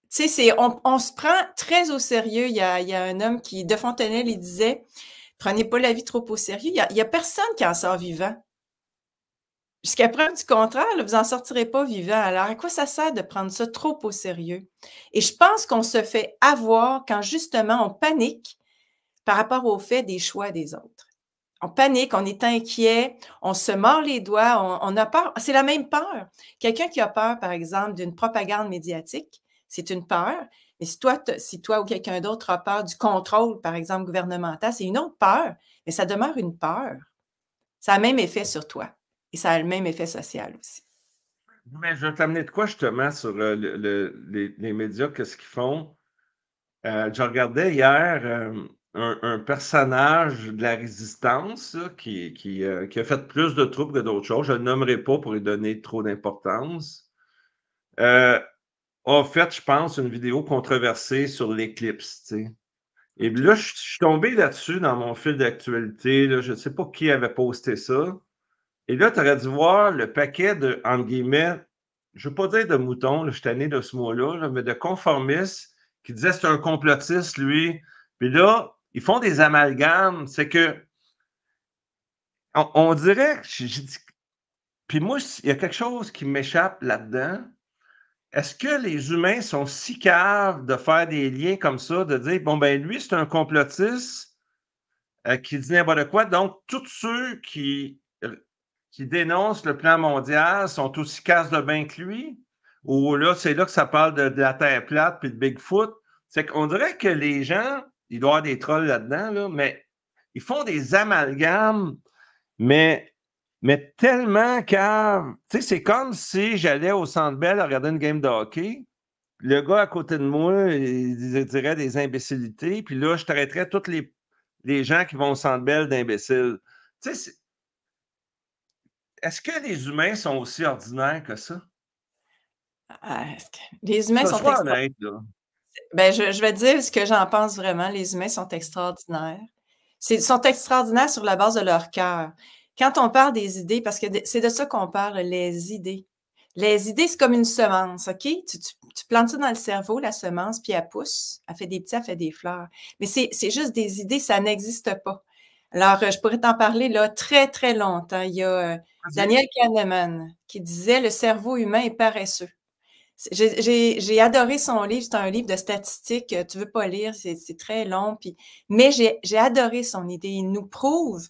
Tu sais, on, se prend très au sérieux. Il y, a, un homme qui, de Fontenelle, il disait, prenez pas la vie trop au sérieux. Il n'y a personne qui en sort vivant. Jusqu'à preuve du contraire, vous n'en sortirez pas vivant. Alors, à quoi ça sert de prendre ça trop au sérieux? Et je pense qu'on se fait avoir quand justement on panique par rapport au fait des choix des autres. On panique, on est inquiet, on se mord les doigts, on, a peur. C'est la même peur. Quelqu'un qui a peur, par exemple, d'une propagande médiatique, c'est une peur. Mais si toi, si toi ou quelqu'un d'autre a peur du contrôle, par exemple, gouvernemental, c'est une autre peur, mais ça demeure une peur. Ça a même effet sur toi. Et ça a le même effet social aussi. je vais t'amener de quoi justement sur les, médias, qu'est-ce qu'ils font? Euh, je regardais hier euh, un, personnage de la résistance euh, qui, a fait plus de troubles que d'autres choses. Je ne le nommerai pas pour lui donner trop d'importance. a fait, je pense, une vidéo controversée sur l'éclipse. Et là, je suis tombé là-dessus dans mon fil d'actualité. Je ne sais pas qui avait posté ça. Et là, tu aurais dû voir le paquet de, en guillemets, je ne veux pas dire de moutons, je suis tanné de ce mot-là, mais de conformistes qui disaient c'est un complotiste, lui. Puis là, ils font des amalgames. C'est que. On, dirait. puis moi, il y a quelque chose qui m'échappe là-dedans. Est-ce que les humains sont si caves de faire des liens comme ça, de dire, bon, ben lui, c'est un complotiste euh, qui dit n'importe quoi. Donc, tous ceux qui qui dénoncent le plan mondial sont aussi casse de bain que lui? Ou là, c'est là que ça parle de, la Terre plate puis de Bigfoot? C'est qu'on dirait que les gens, il doit y avoir des trolls là-dedans, là, mais ils font des amalgames, mais, mais tellement car, tu sais, c'est comme si j'allais au Centre Bell regarder une game de hockey, le gars à côté de moi, il dirait des imbécilités, puis là, je traiterais tous les, les gens qui vont au Centre Bell d'imbéciles. Tu sais, est-ce que les humains sont aussi ordinaires que ça? Ah, les humains sont extraordinaires. Ben, je, vais dire ce que j'en pense vraiment. Les humains sont extraordinaires. Ils sont extraordinaires sur la base de leur cœur. Quand on parle des idées, parce que c'est de ça qu'on parle, les idées. Les idées, c'est comme une semence, OK? Tu, tu, plantes ça dans le cerveau, la semence, puis elle pousse, elle fait des petits, elle fait des fleurs. Mais c'est juste des idées, ça n'existe pas. Alors, euh, je pourrais t'en parler là très, très longtemps. Il y a euh, Daniel Kahneman qui disait Le cerveau humain est paresseux. J'ai adoré son livre, c'est un livre de statistiques, euh, tu veux pas lire, c'est très long, mais j'ai adoré son idée. Il nous prouve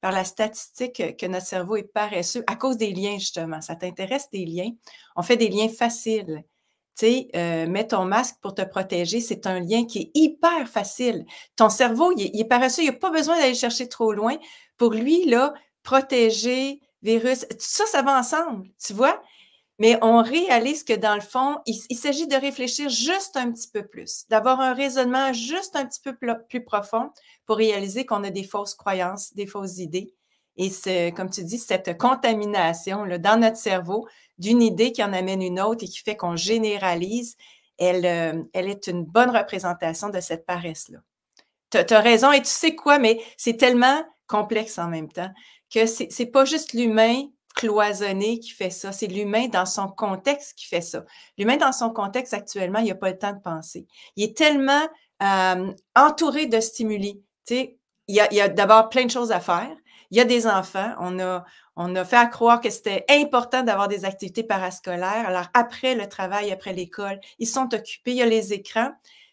par la statistique que notre cerveau est paresseux à cause des liens, justement. Ça t'intéresse des liens. On fait des liens faciles. Tu sais, euh, mets ton masque pour te protéger, c'est un lien qui est hyper facile. Ton cerveau, il est, il paresseux, il a pas besoin d'aller chercher trop loin. Pour lui, là, protéger, virus, tout ça, ça va ensemble, tu vois? Mais on réalise que dans le fond, il, s'agit de réfléchir juste un petit peu plus, d'avoir un raisonnement juste un petit peu plus, profond pour réaliser qu'on a des fausses croyances, des fausses idées. Et comme tu dis, cette contamination dans notre cerveau d'une idée qui en amène une autre et qui fait qu'on généralise, elle, euh, elle est une bonne représentation de cette paresse-là. Tu as, raison et tu sais quoi, mais c'est tellement complexe en même temps que c'est pas juste l'humain cloisonné qui fait ça. C'est l'humain dans son contexte qui fait ça. L'humain dans son contexte actuellement, il n'a pas le temps de penser. Il est tellement euh, entouré de stimuli. Tu il y a d'abord plein de choses à faire. Il y a des enfants. On a, on a fait à croire que c'était important d'avoir des activités parascolaires. Alors, après le travail, après l'école, ils sont occupés. Il y a les écrans.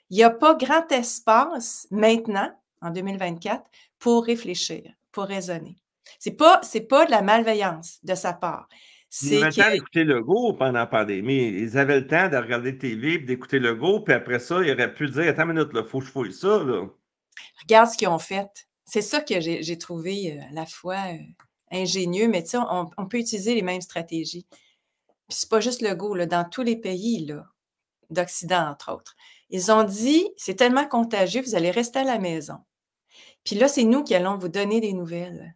Il n'y a pas grand espace maintenant, en 2024, pour réfléchir, pour raisonner. C'est pas, c'est pas de la malveillance de sa part. Ils avaient le temps d'écouter go pendant la pandémie. Ils avaient le temps de regarder TV, d'écouter le go, puis après ça, ils auraient pu dire Attends une minute, il faut que je fouille ça. Regarde ce qu'ils ont fait c'est ça que j'ai trouvé euh, à la fois euh, ingénieux, mais tu on, peut utiliser les mêmes stratégies. Puis c'est pas juste le goût. dans tous les pays d'Occident, entre autres. Ils ont dit, c'est tellement contagieux, vous allez rester à la maison. Puis là, c'est nous qui allons vous donner des nouvelles.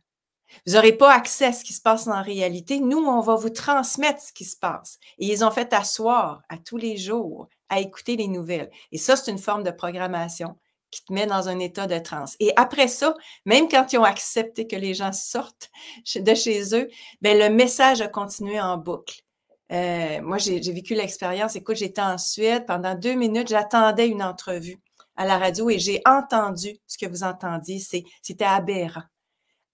Vous n'aurez pas accès à ce qui se passe en réalité. Nous, on va vous transmettre ce qui se passe. Et ils ont fait asseoir à tous les jours à écouter les nouvelles. Et ça, c'est une forme de programmation qui te met dans un état de transe. Et après ça, même quand ils ont accepté que les gens sortent de chez eux, ben le message a continué en boucle. Euh, moi, j'ai vécu l'expérience. Écoute, j'étais en Suède. Pendant deux minutes, j'attendais une entrevue à la radio et j'ai entendu ce que vous entendiez. C'était aberrant.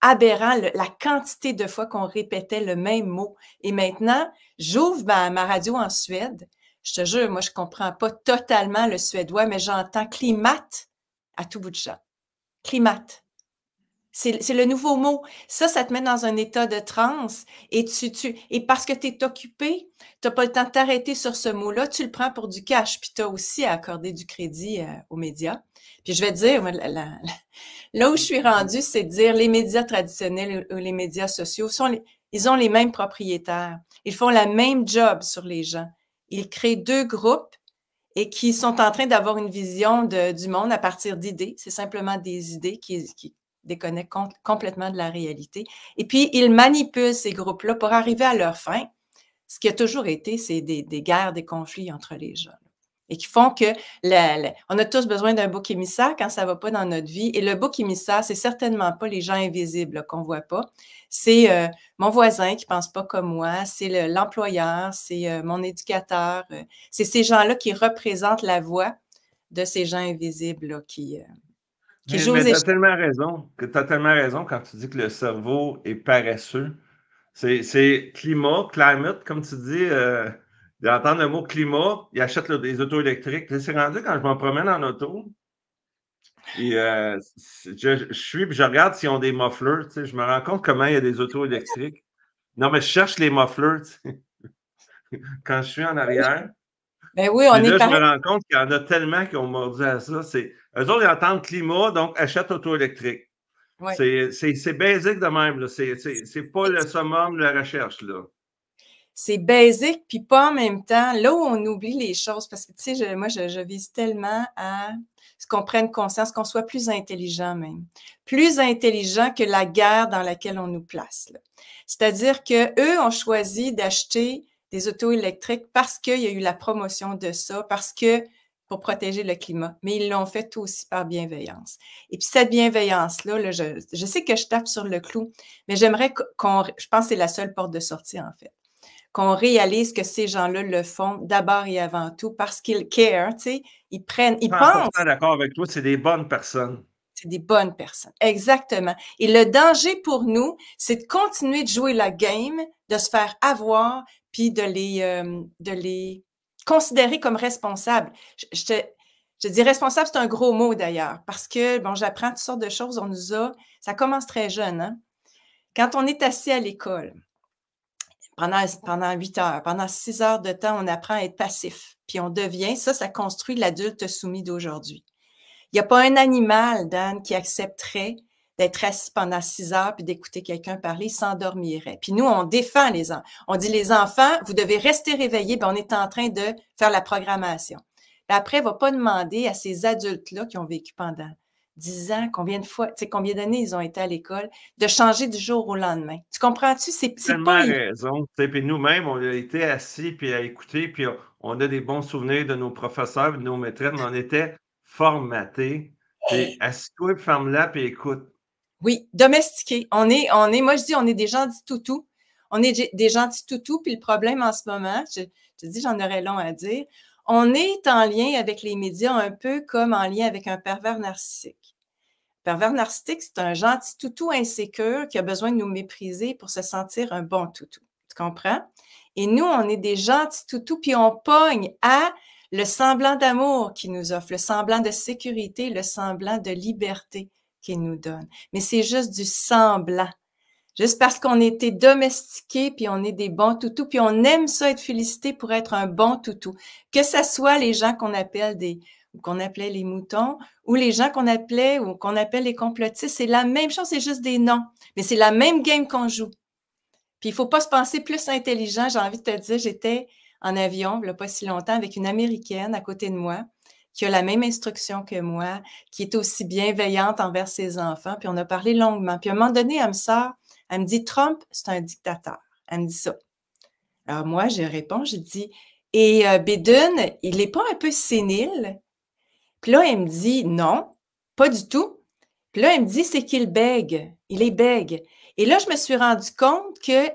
Aberrant la quantité de fois qu'on répétait le même mot. Et maintenant, j'ouvre ma, radio en Suède. Je te jure, moi, je comprends pas totalement le suédois, mais j'entends climat à tout bout de champ. Climate. C'est le nouveau mot. Ça, ça te met dans un état de transe et tu, tu et parce que tu es occupé, tu n'as pas le temps de t'arrêter sur ce mot-là, tu le prends pour du cash, puis tu as aussi à accorder du crédit euh, aux médias. Puis je vais te dire, là où je suis rendue, c'est de dire les médias traditionnels ou les médias sociaux sont ils ont les mêmes propriétaires. Ils font la même job sur les gens. Ils créent deux groupes et qui sont en train d'avoir une vision du monde à partir d'idées. C'est simplement des idées qui, qui déconnectent complètement de la réalité. Et puis, ils manipulent ces groupes-là pour arriver à leur fin, ce qui a toujours été, c'est des, des guerres, des conflits entre les gens et qui font que on a tous besoin d'un bouc émissaire quand ça ne va pas dans notre vie. Et le bouc émissaire, c'est certainement pas les gens invisibles qu'on ne voit pas. C'est euh, mon voisin qui ne pense pas comme moi, c'est l'employeur, c'est euh, mon éducateur. Euh, c'est ces gens-là qui représentent la voix de ces gens invisibles qui, jouent. Mais tu tellement raison. Tu as tellement raison quand tu dis que le cerveau est paresseux. C'est climat, climate, comme tu dis d'entendre le mot climat, ils achètent des auto électriques. C'est rendu quand je m'en promène en auto. Et euh, je, suis suis je regarde s'ils ont des mufflers. Tu je me rends compte comment il y a des auto électriques. Non, mais je cherche les mufflers *laughs* quand je suis en arrière. Ben oui, on là, je me rends compte qu'il y en a tellement qui ont mordu à ça. C'est, eux autres, ils entendent climat, donc achètent auto électrique. C'est, basique de même. C'est, pas le summum de la recherche. Là c'est basic, puis pas en même temps. Là où on oublie les choses, parce que, tu sais, moi, je, vise tellement à ce qu'on prenne conscience, qu'on soit plus intelligent même. Plus intelligent que la guerre dans laquelle on nous place. C'est-à-dire que eux ont choisi d'acheter des autos électriques parce qu'il y a eu la promotion de ça, parce que pour protéger le climat. Mais ils l'ont fait aussi par bienveillance. Et puis cette bienveillance-là, je, je sais que je tape sur le clou, mais j'aimerais qu'on, je pense c'est la seule porte de sortie en fait qu'on réalise que ces gens-là le font d'abord et avant tout parce qu'ils care, tu sais, ils prennent, ils pensent. Je suis d'accord avec toi, c'est des bonnes personnes. C'est des bonnes personnes, exactement. Et le danger pour nous, c'est de continuer de jouer la game, de se faire avoir, puis de les, euh, de les considérer comme responsables. Je, je dis responsable, c'est un gros mot d'ailleurs, parce que, bon, j'apprends toutes sortes de choses, on nous a, ça commence très jeune, hein? Quand on est assis à l'école, pendant, huit heures, pendant six heures de temps, on apprend à être passif. Puis on devient, ça, ça construit l'adulte soumis d'aujourd'hui. Il n'y a pas un animal, Dan, qui accepterait d'être assis pendant six heures puis d'écouter quelqu'un parler, s'endormirait. Puis nous, on défend les enfants. On dit les enfants, vous devez rester réveillés, puis ben, on est en train de faire la programmation. après, on ne va pas demander à ces adultes-là qui ont vécu pendant 10 ans, combien de fois, tu sais, combien d'années ils ont été à l'école, de changer du jour au lendemain. Tu comprends-tu? C'est tellement pas... raison. Puis nous-mêmes, on a été assis puis à écouter, puis on a des bons souvenirs de nos professeurs, de nos maîtresses, mais on était formatés. Et assis-toi, ferme-la, puis écoute. Oui, domestiqué. On est, on est, moi je dis, on est des gens gentils toutous. On est des gentils toutous, puis le problème en ce moment, je, te dis, j'en aurais long à dire, on est en lien avec les médias un peu comme en lien avec un pervers narcissique. Pervers narcissique, c'est un gentil toutou insécure qui a besoin de nous mépriser pour se sentir un bon toutou. Tu comprends? Et nous, on est des gentils toutous, puis on pogne à le semblant d'amour qu'il nous offre, le semblant de sécurité, le semblant de liberté qu'il nous donne. Mais c'est juste du semblant. Juste parce qu'on a été domestiqué, puis on est des bons toutous, puis on aime ça être félicité pour être un bon toutou. Que ce soit les gens qu'on appelle des ou qu'on appelait les moutons, ou les gens qu'on appelait ou qu'on appelle les complotistes, c'est la même chose, c'est juste des noms, mais c'est la même game qu'on joue. Puis il ne faut pas se penser plus intelligent. J'ai envie de te dire, j'étais en avion, il n'y a pas si longtemps, avec une Américaine à côté de moi qui a la même instruction que moi, qui est aussi bienveillante envers ses enfants. Puis on a parlé longuement. Puis à un moment donné, elle me sort, elle me dit, Trump, c'est un dictateur. Elle me dit ça. Alors moi, je réponds, je dis, et euh, Biden, il n'est pas un peu sénile? Puis là, elle me dit non, pas du tout. Puis là, elle me dit c'est qu'il bègue, il est bègue. Et là, je me suis rendu compte que,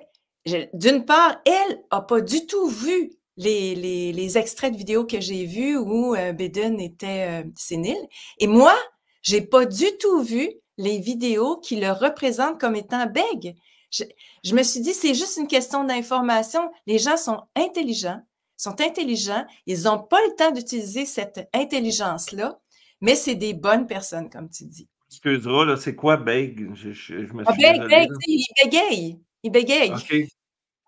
d'une part, elle n'a pas du tout vu les, extraits de vidéos que j'ai vus où euh, était euh, sénile. Et moi, j'ai pas du tout vu les vidéos qui le représentent comme étant bègue. je me suis dit, c'est juste une question d'information. Les gens sont intelligents, sont intelligents, ils n'ont pas le temps d'utiliser cette intelligence-là, mais c'est des bonnes personnes, comme tu dis. que moi là, c'est quoi bègue? Je, je me ah, bègue, il bégaye. Il bégaye.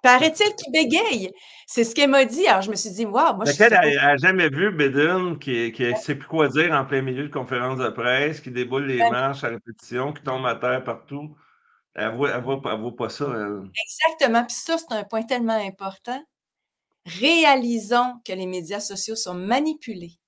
Paraît-il qu'il bégaye. C'est ce qu'elle m'a dit. Alors, je me suis dit, waouh, moi, je suis... Elle n'a jamais vu Biden qui ne sait plus quoi dire en plein milieu de conférence de presse, qui déboule les manches à répétition, qui tombe à terre partout. Elle ne voit, pas ça. Exactement. Puis ça, c'est un point tellement important réalisons que les médias sociaux sont manipulés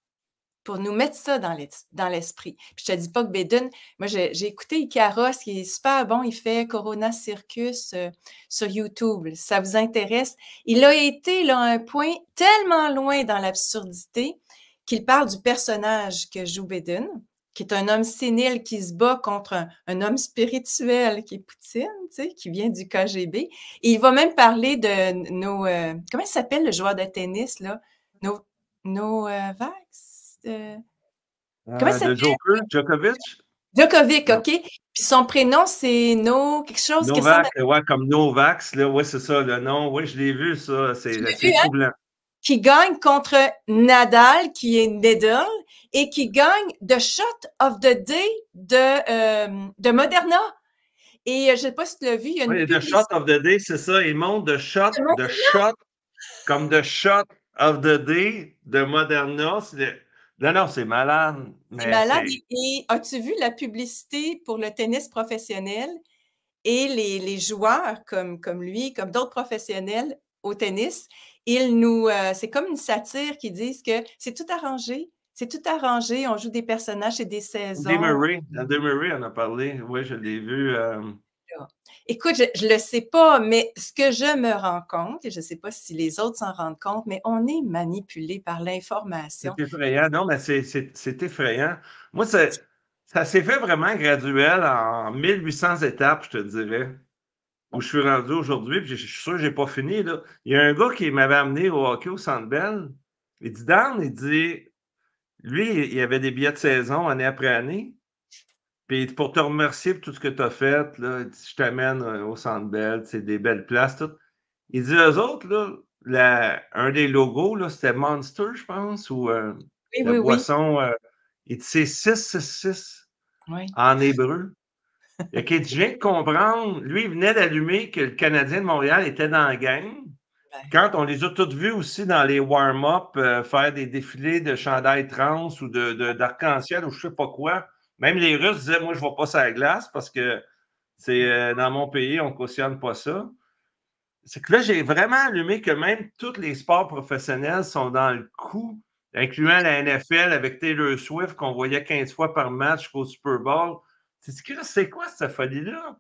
pour nous mettre ça dans l'esprit. je te dis pas que Biden, moi j'ai écouté Icaros, qui est super bon, il fait Corona Circus euh, sur YouTube, ça vous intéresse. Il a été là un point tellement loin dans l'absurdité qu'il parle du personnage que joue Biden qui est un homme sénile qui se bat contre un, homme spirituel qui est Poutine, qui vient du KGB. il va même parler de nos... Euh, comment s'appelle le joueur de tennis, là? Nos, nos euh, euh, comment ça s'appelle? Djokovic? Djokovic, OK. Puis son prénom, c'est No, quelque chose. Novak, comme Novax, là, ouais, c'est ça, le nom. Ouais, je l'ai vu, ça. C'est hein? troublant qui gagne contre Nadal, qui est Nedal, et qui gagne The Shot of the Day de, euh, de Moderna. Et euh, je ne sais pas si tu l'as vu. The Shot of the Day, c'est ça. Il monte The Shot, The Shot, comme The Shot of the Day de Moderna. Non, non, c'est malade. C'est malade. as-tu vu la publicité pour le tennis professionnel? Et les, joueurs comme, comme lui, comme d'autres professionnels, au tennis, nous, euh, c'est comme une satire qui disent que c'est tout arrangé, c'est tout arrangé, on joue des personnages et des saisons. Euh, Demeuré, Murray en a parlé, oui, je l'ai vu. Euh. Écoute, je ne le sais pas, mais ce que je me rends compte, et je ne sais pas si les autres s'en rendent compte, mais on est manipulé par l'information. C'est effrayant, non, mais c'est effrayant. Moi, ça s'est fait vraiment graduel en 1800 étapes, je te dirais où je suis rendu aujourd'hui, puis je, suis sûr que je n'ai pas fini. Il y a un gars qui m'avait amené au hockey au Centre belle Il dit Dan, il dit lui, il avait des billets de saison année après année. Puis pour te remercier pour tout ce que tu as fait, je t'amène euh, au Centre Bell, c'est des belles places. Tout. Il dit aux autres, un des logos, c'était Monster, je pense, ou euh, la boisson. Euh, il dit c'est 666 en hébreu. OK, je viens de comprendre. Lui, il venait d'allumer que le Canadien de Montréal était dans la gang. Quand on les a toutes vus aussi dans les warm-up, euh, faire des défilés de chandail trans ou d'arc-en-ciel ou je sais pas quoi, même les Russes disaient Moi, je ne vais pas sur la glace parce que c'est euh, dans mon pays, on ne cautionne pas ça. C'est que là, j'ai vraiment allumé que même tous les sports professionnels sont dans le coup, incluant la NFL avec Taylor Swift qu'on voyait 15 fois par match au Super Bowl c'est quoi cette folie-là?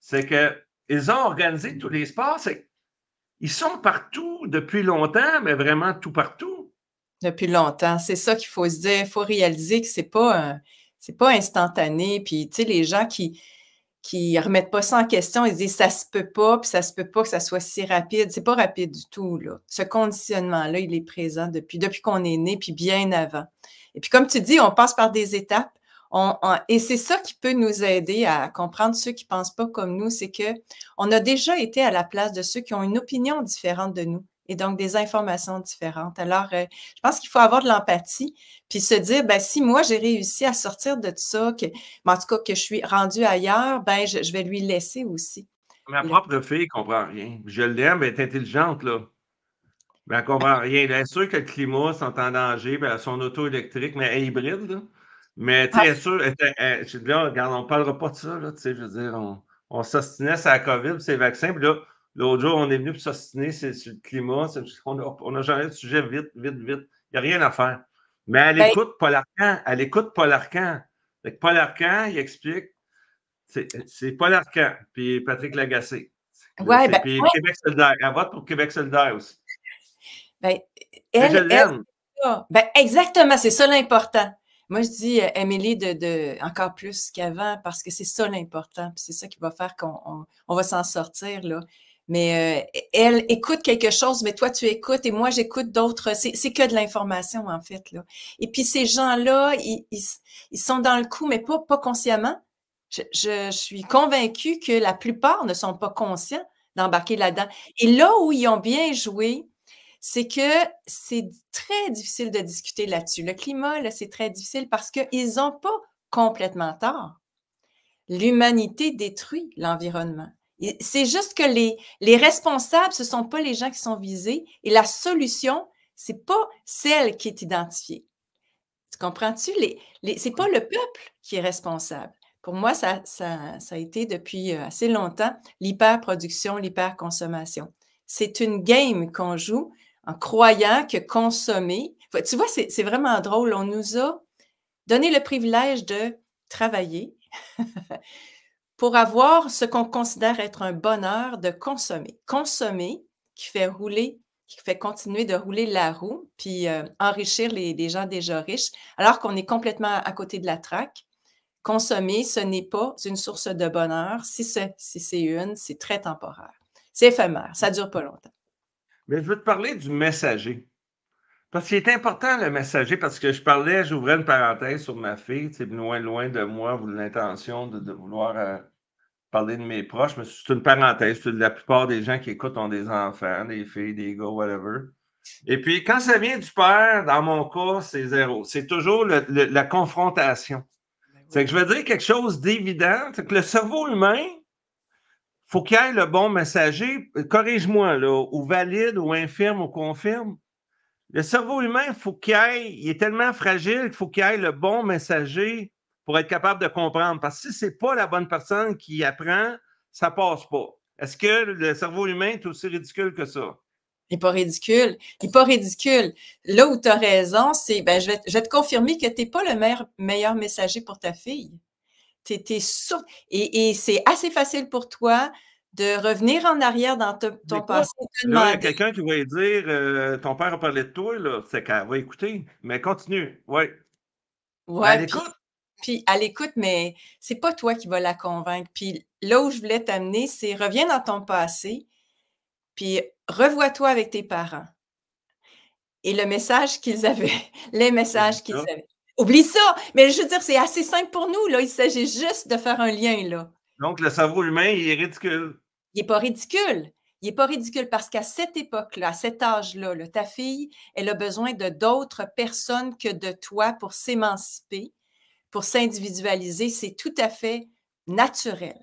C'est qu'ils ont organisé tous les sports. Ils sont partout depuis longtemps, mais vraiment tout partout. Depuis longtemps. C'est ça qu'il faut se dire. Il faut réaliser que c'est pas, pas instantané. Puis, tu sais, les gens qui, qui remettent pas ça en question, ils disent ça se peut pas, puis ça se peut pas que ça soit si rapide. C'est pas rapide du tout, là. Ce conditionnement-là, il est présent depuis, depuis qu'on est né, puis bien avant. Et puis, comme tu dis, on passe par des étapes et c'est ça qui peut nous aider à comprendre ceux qui ne pensent pas comme nous, c'est que on a déjà été à la place de ceux qui ont une opinion différente de nous et donc des informations différentes. Alors, euh, je pense qu'il faut avoir de l'empathie, puis se dire, ben, si moi j'ai réussi à sortir de tout ça, que, ben, en tout cas que je suis rendue ailleurs, ben, je, vais lui laisser aussi. Ma propre fille ne comprend rien. Je l'aime, elle est intelligente, là. Mais comprend rien. Elle sûr que le climat sont en danger, ben, son auto électrique, mais elle est hybride, mais tu ah. sûr, on ne parlera pas de ça, là, tu sais, je veux dire, on, on s'ostinait sur la COVID, ces vaccins, puis là, l'autre jour, on est venu s'ostiner sur, le climat, on a jamais le sujet vite, vite, vite. Il n'y a rien à faire. Mais elle ben écoute Paul Arcan, elle écoute Paul Arcan. Avec Paul Arcan, il explique, c'est Paul Arcan, puis Patrick Lagacé. Ouais, ben, puis Québec solidaire, elle vote pour Québec solidaire aussi. Ben, ben exactement, c'est ça l'important. Moi, je dis, euh, Émilie, de, de, encore plus qu'avant, parce que c'est ça l'important, c'est ça qui va faire qu'on on, va s'en sortir, là. Mais euh, elle écoute quelque chose, mais toi, tu écoutes, et moi, j'écoute d'autres. C'est que de l'information, en fait, là. Et puis, ces gens-là, ils, ils, sont dans le coup, mais pas, pas consciemment. Je, je, je suis convaincue que la plupart ne sont pas conscients d'embarquer là-dedans. Et là où ils ont bien joué, c'est que c'est très difficile de discuter là-dessus. Le climat, là, c'est très difficile parce qu'ils n'ont pas complètement tort. L'humanité détruit l'environnement. C'est juste que les, les responsables, ce ne sont pas les gens qui sont visés et la solution, ce n'est pas celle qui est identifiée. Tu comprends-tu? Les, ce n'est pas le peuple qui est responsable. Pour moi, ça, ça, ça a été depuis euh, assez longtemps l'hyperproduction, l'hyperconsommation. C'est une game qu'on joue en croyant que consommer. Tu vois, c'est vraiment drôle. On nous a donné le privilège de travailler *laughs* pour avoir ce qu'on considère être un bonheur de consommer. Consommer qui fait rouler, qui fait continuer de rouler la roue, puis euh, enrichir les, gens déjà riches, alors qu'on est complètement à côté de la traque. Consommer, ce n'est pas une source de bonheur. Si c'est une, c'est très temporaire. C'est éphémère, ça ne dure pas longtemps. Mais je veux te parler du messager. Parce qu'il est important le messager, parce que je parlais, j'ouvrais une parenthèse sur ma fille, c'est loin, loin de moi, l'intention de, de, vouloir euh, parler de mes proches, mais c'est une parenthèse. La plupart des gens qui écoutent ont des enfants, des filles, des gars, whatever. Et puis, quand ça vient du père, dans mon cas, c'est zéro. C'est toujours la confrontation. Ben c'est que je veux dire quelque chose d'évident, c'est que le cerveau humain, faut qu'il y ait le bon messager. Corrige-moi, là, ou valide, ou infirme, ou confirme. Le cerveau humain, faut qu'il il est tellement fragile qu'il faut qu'il ait le bon messager pour être capable de comprendre. Parce que si ce n'est pas la bonne personne qui apprend, ça passe pas. Est-ce que le cerveau humain est aussi ridicule que ça? Il n'est pas ridicule. Il n'est pas ridicule. Là où tu as raison, c'est ben, je vais, te confirmer que tu n'es pas le meilleur messager pour ta fille. Et, c'est assez facile pour toi de revenir en arrière dans ton passé. il y a quelqu'un qui va dire euh, Ton père a parlé de toi, C'est qu'elle va écouter, mais continue. Oui. Ouais, Puis elle écoute, mais c'est pas toi qui vas la convaincre. Puis là où je voulais t'amener, c'est reviens dans ton passé, puis revois-toi avec tes parents. Et le message qu'ils avaient, *laughs* les messages qu'ils avaient. Oublie ça! Mais je veux dire, c'est assez simple pour nous. Là. Il s'agit juste de faire un lien. Là. Donc, le cerveau humain, il est ridicule. Il n'est pas ridicule. Il n'est pas ridicule parce qu'à cette époque-là, à cet âge-là, ta fille, elle a besoin de d'autres personnes que de toi pour s'émanciper, pour s'individualiser. C'est tout à fait naturel.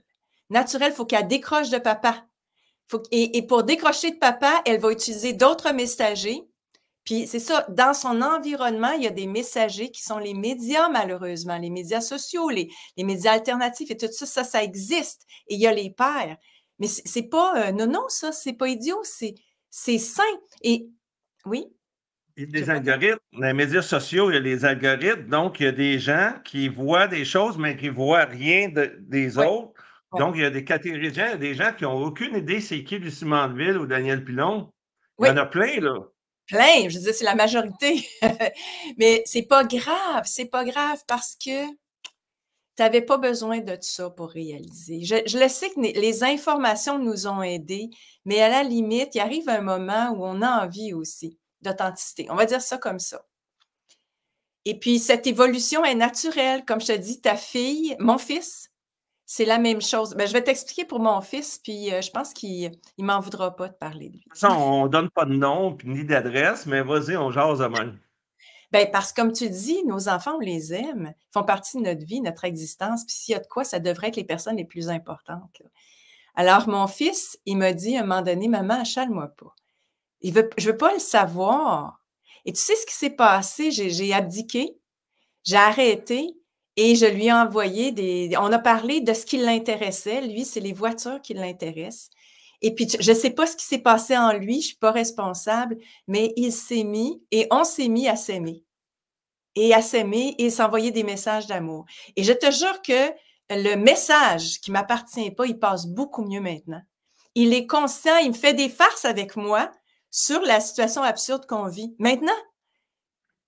Naturel, il faut qu'elle décroche de papa. et pour décrocher de papa, elle va utiliser d'autres messagers puis c'est ça, dans son environnement, il y a des messagers qui sont les médias, malheureusement, les médias sociaux, les, médias alternatifs et tout ça, ça, ça existe. Et il y a les pères. Mais c'est pas, euh, non, non, ça, c'est pas idiot, c'est sain. Et oui. Il y a des algorithmes, les médias sociaux, il y a les algorithmes. Donc, il y a des gens qui voient des choses, mais qui ne voient rien de, des autres. Donc, il y a des catégories de gens, il y a des gens qui n'ont aucune idée c'est qui Lucie Mandeville ou Daniel Pilon. Il y en a plein, là plein, je veux c'est la majorité. *laughs* Mais c'est pas grave, c'est pas grave parce que tu n'avais pas besoin de ça pour réaliser. Je, je, le sais que les informations nous ont aidés, mais à la limite, il arrive un moment où on a envie aussi d'authenticité. On va dire ça comme ça. Et puis, cette évolution est naturelle. Comme je te dis, ta fille, mon fils, c'est la même chose. Ben, je vais t'expliquer pour mon fils, puis euh, je pense qu'il ne m'en voudra pas de parler de lui. on ne donne pas de nom ni d'adresse, mais vas-y, on jase à mal. Ben, parce que comme tu dis, nos enfants, on les aime, ils font partie de notre vie, notre existence, puis s'il y a de quoi, ça devrait être les personnes les plus importantes. Alors, mon fils, il m'a dit à un moment donné, maman, achale-moi pas. Il veut, je ne veux pas le savoir. Et tu sais ce qui s'est passé? J'ai abdiqué, j'ai arrêté, et je lui ai envoyé des. On a parlé de ce qui l'intéressait. Lui, c'est les voitures qui l'intéressent. Et puis, je ne sais pas ce qui s'est passé en lui, je ne suis pas responsable, mais il s'est mis et on s'est mis à s'aimer. Et à s'aimer et s'envoyer des messages d'amour. Et je te jure que le message qui ne m'appartient pas, il passe beaucoup mieux maintenant. Il est conscient. il me fait des farces avec moi sur la situation absurde qu'on vit maintenant.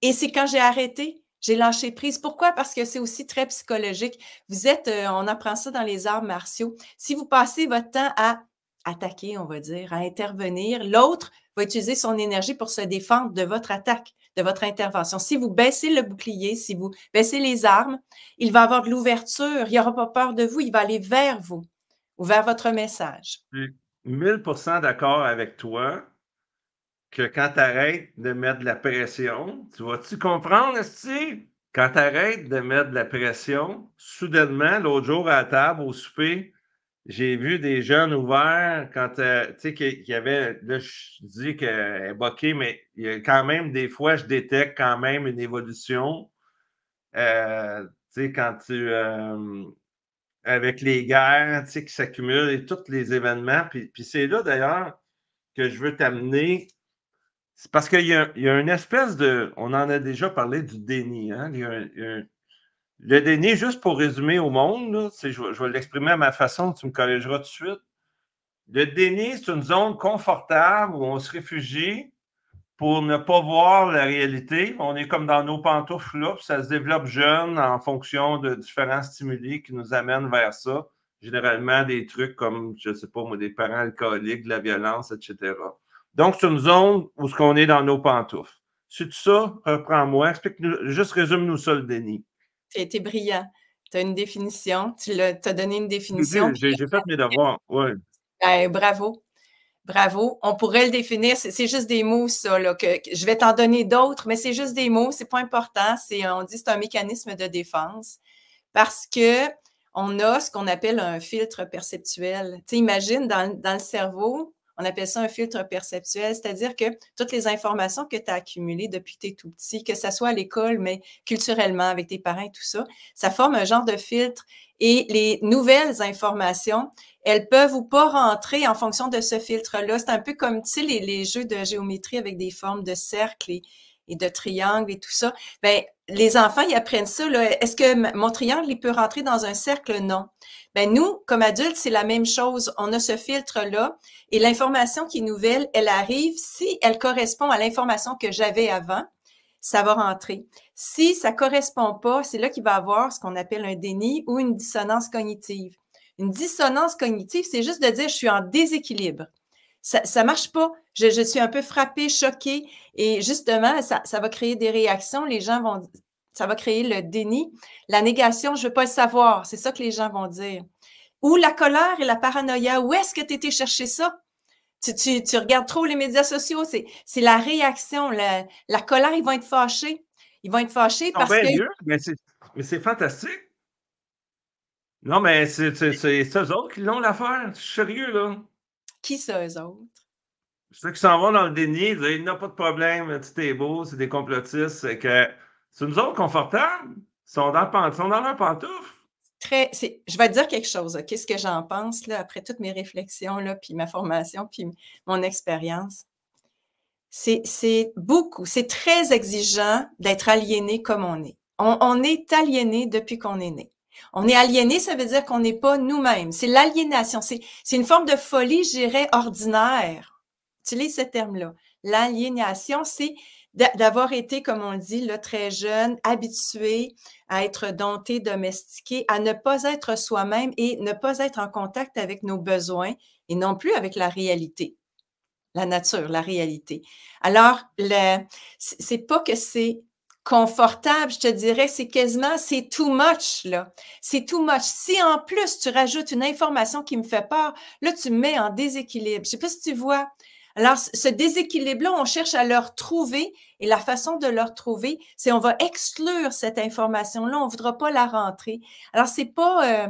Et c'est quand j'ai arrêté. J'ai lâché prise. Pourquoi? Parce que c'est aussi très psychologique. Vous êtes, euh, on apprend ça dans les arts martiaux. Si vous passez votre temps à attaquer, on va dire, à intervenir, l'autre va utiliser son énergie pour se défendre de votre attaque, de votre intervention. Si vous baissez le bouclier, si vous baissez les armes, il va avoir de l'ouverture, il n'aura pas peur de vous, il va aller vers vous ou vers votre message. 1000% hum, d'accord avec toi que quand tu arrêtes de mettre de la pression, tu vas-tu comprendre, Esti? Quand tu arrêtes de mettre de la pression, soudainement, l'autre jour à la table, au souper, j'ai vu des jeunes ouverts quand, euh, tu sais, qu'il y avait, là, je dis que euh, eh, OK, mais il quand même des fois, je détecte quand même une évolution. Euh, tu sais, quand tu, avec les guerres, tu sais, qui s'accumulent et tous les événements. Puis, puis c'est là, d'ailleurs, que je veux t'amener c'est parce qu'il y, a une espèce de. On en a déjà parlé du déni. Hein. le déni, juste pour résumer au monde, je, vais l'exprimer à ma façon, tu me corrigeras tout de suite. Le déni, c'est une zone confortable où on se réfugie pour ne pas voir la réalité. On est comme dans nos pantoufles là, ça se développe jeune en fonction de différents stimuli qui nous amènent vers ça. Généralement, des trucs comme, je ne sais pas, moi, des parents alcooliques, de la violence, etc. Donc, c'est une zone où ce qu'on est dans nos pantoufles. C'est ça, reprends-moi, explique-nous, juste résume-nous ça le déni. Tu brillant. Tu as une définition, tu as, donné une définition. J'ai fait mes devoirs, oui. Ben, bravo. Bravo. On pourrait le définir. C'est juste des mots, ça. que, je vais t'en donner d'autres, mais c'est juste des mots. C'est pas important. On dit que c'est un mécanisme de défense parce que on a ce qu'on appelle un filtre perceptuel. Tu imagines, dans, dans, le cerveau, on appelle ça un filtre perceptuel, c'est-à-dire que toutes les informations que tu as accumulées depuis que tu es tout petit, que ce soit à l'école, mais culturellement, avec tes parents et tout ça, ça forme un genre de filtre. Et les nouvelles informations, elles peuvent ou pas rentrer en fonction de ce filtre-là. C'est un peu comme, tu les, jeux de géométrie avec des formes de cercles et, de triangles et tout ça. Ben les enfants, ils apprennent ça. Est-ce que mon triangle, il peut rentrer dans un cercle? Non. Ben nous, comme adultes, c'est la même chose. On a ce filtre-là et l'information qui est nouvelle, elle arrive. Si elle correspond à l'information que j'avais avant, ça va rentrer. Si ça correspond pas, c'est là qu'il va avoir ce qu'on appelle un déni ou une dissonance cognitive. Une dissonance cognitive, c'est juste de dire je suis en déséquilibre ça, ça marche pas. Je, suis un peu frappée, choquée. Et justement, ça, va créer des réactions. Les gens vont, ça va créer le déni, la négation, je veux pas le savoir. C'est ça que les gens vont dire. Ou la colère et la paranoïa. Où est-ce que tu étais chercher ça? Tu, regardes trop les médias sociaux. C'est la réaction, la, colère. Ils vont être fâchés. Ils vont être fâchés parce que. mais c'est fantastique. Non, mais c'est eux autres qui l'ont l'affaire. Sérieux, là. Qui ça, eux autres? Ceux qui s'en vont dans le déni, ils n'ont pas de problème, tu beau, c'est des complotistes, que c'est nous autres confortables. Ils sont dans, leur pantoufle. Très, je vais te dire quelque chose, quest Ce que j'en pense, là, après toutes mes réflexions, là, puis ma formation, puis mon expérience, c'est beaucoup, c'est très exigeant d'être aliéné comme on est. on est aliéné depuis qu'on est né. On est aliéné, ça veut dire qu'on n'est pas nous-mêmes. C'est l'aliénation. C'est une forme de folie, je dirais, ordinaire. lis ce terme-là. L'aliénation, c'est d'avoir été, comme on dit, le très jeune, habitué à être dompté, domestiqué, à ne pas être soi-même et ne pas être en contact avec nos besoins et non plus avec la réalité, la nature, la réalité. Alors, c'est pas que c'est confortable, je te dirais, c'est quasiment, c'est too much, là. C'est too much. Si en plus, tu rajoutes une information qui me fait peur, là, tu me mets en déséquilibre. Je sais pas si tu vois. Alors, ce déséquilibre-là, on cherche à le retrouver et la façon de le retrouver, c'est on va exclure cette information-là, on ne voudra pas la rentrer. Alors, c'est pas... Euh,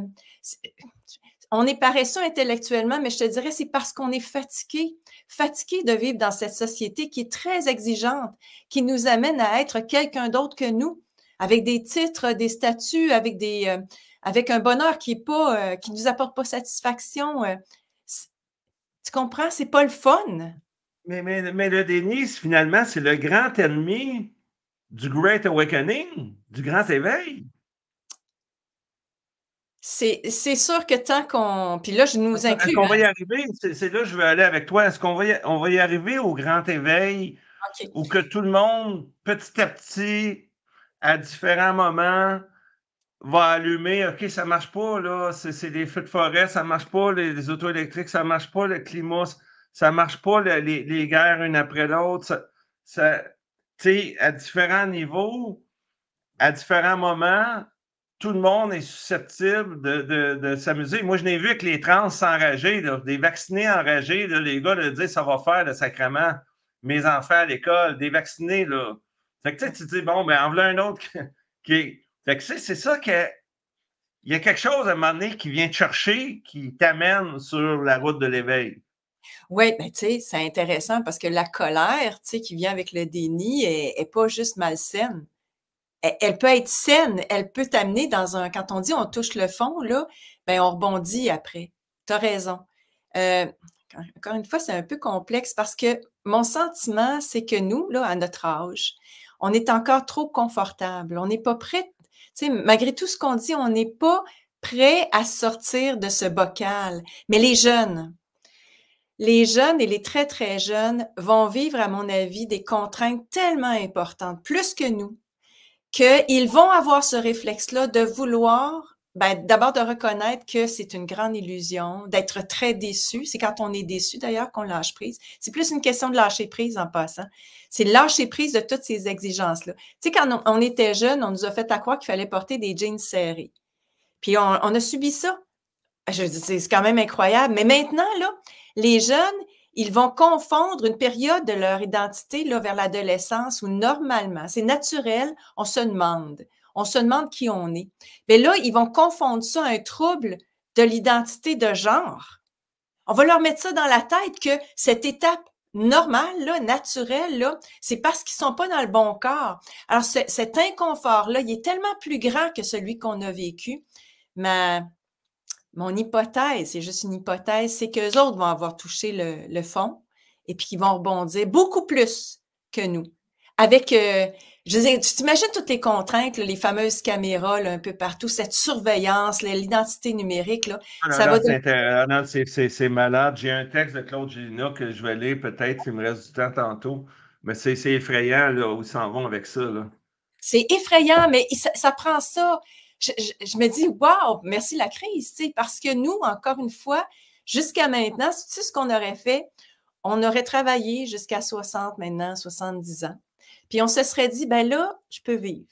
on est paresseux intellectuellement, mais je te dirais, c'est parce qu'on est fatigué. Fatigué de vivre dans cette société qui est très exigeante, qui nous amène à être quelqu'un d'autre que nous, avec des titres, des statuts, avec des euh, avec un bonheur qui est pas euh, qui nous apporte pas satisfaction. Euh, tu comprends, c'est pas le fun. Mais, mais le déni, finalement, c'est le grand ennemi du Great Awakening, du grand éveil. C'est sûr que tant qu'on. Puis là, je nous inclue... Est-ce qu'on va y hein. arriver? C'est là que je veux aller avec toi. Est-ce qu'on va, y... va y arriver au grand éveil où que tout le monde, petit à petit, à différents moments, va allumer, OK, ça ne marche pas, là, c'est des feux de forêt, ça ne marche pas, les, auto électriques, ça marche pas, le climat, ça ne marche pas, les, guerres une après l'autre, ça tu sais, à différents niveaux, à différents moments, tout le monde est susceptible de, s'amuser. Moi, je n'ai vu que les trans s'enrager, des vaccinés enragés, les gars de disent, ça va faire le sacrement, mes enfants à l'école, des vaccinés, là. Fait que tu te dis, bon, ben, en un autre qui *laughs* est. Fait c'est ça que. Il y a quelque chose à un moment donné qui vient te chercher, qui t'amène sur la route de l'éveil. Oui, mais ben, tu sais, c'est intéressant parce que la colère, qui vient avec le déni, n'est pas juste malsaine. E, elle, peut être saine, elle peut t'amener dans un. Quand on dit on touche le fond, là, ben on rebondit après. T'as raison. Euh, encore une fois, c'est un peu complexe parce que mon sentiment, c'est que nous, là, à notre âge, on est encore trop confortable. On n'est pas prêt. Tu sais, malgré tout ce qu'on dit, on n'est pas prêt à sortir de ce bocal. Mais les jeunes, les jeunes et les très, très jeunes vont vivre, à mon avis, des contraintes tellement importantes, plus que nous qu'ils vont avoir ce réflexe-là de vouloir, ben, d'abord de reconnaître que c'est une grande illusion, d'être très déçu. C'est quand on est déçu d'ailleurs qu'on lâche prise. C'est plus une question de lâcher prise en passant. C'est lâcher prise de toutes ces exigences-là. Tu sais, quand on, était jeune, on nous a fait à croire qu'il fallait porter des jeans serrés. Puis on, a subi ça. Je c'est quand même incroyable. Mais maintenant, là, les jeunes, ils vont confondre une période de leur identité là, vers l'adolescence où normalement, c'est naturel, on se demande. On se demande qui on est. Mais là, ils vont confondre ça à un trouble de l'identité de genre. On va leur mettre ça dans la tête que cette étape normale, là, naturelle, là, c'est parce qu'ils sont pas dans le bon corps. Alors, cet inconfort-là, il est tellement plus grand que celui qu'on a vécu. mais... Mon hypothèse, c'est juste une hypothèse, c'est qu'eux autres vont avoir touché le, fond et puis qu'ils vont rebondir beaucoup plus que nous. Avec, euh, je veux tu t'imagines toutes les contraintes, les fameuses caméras un peu partout, cette surveillance, l'identité numérique. c'est malade. J'ai un texte de Claude Gélina que je vais lire peut-être s'il me reste du temps tantôt. Mais c'est effrayant là, où ils s'en vont avec ça. C'est effrayant, mais ça, prend ça je, me dis, waouh, merci la crise, parce que nous, encore une fois, jusqu'à maintenant, c'est ce qu'on aurait fait. On aurait travaillé jusqu'à 60 maintenant, 70 ans. Puis on se serait dit, ben là, je peux vivre.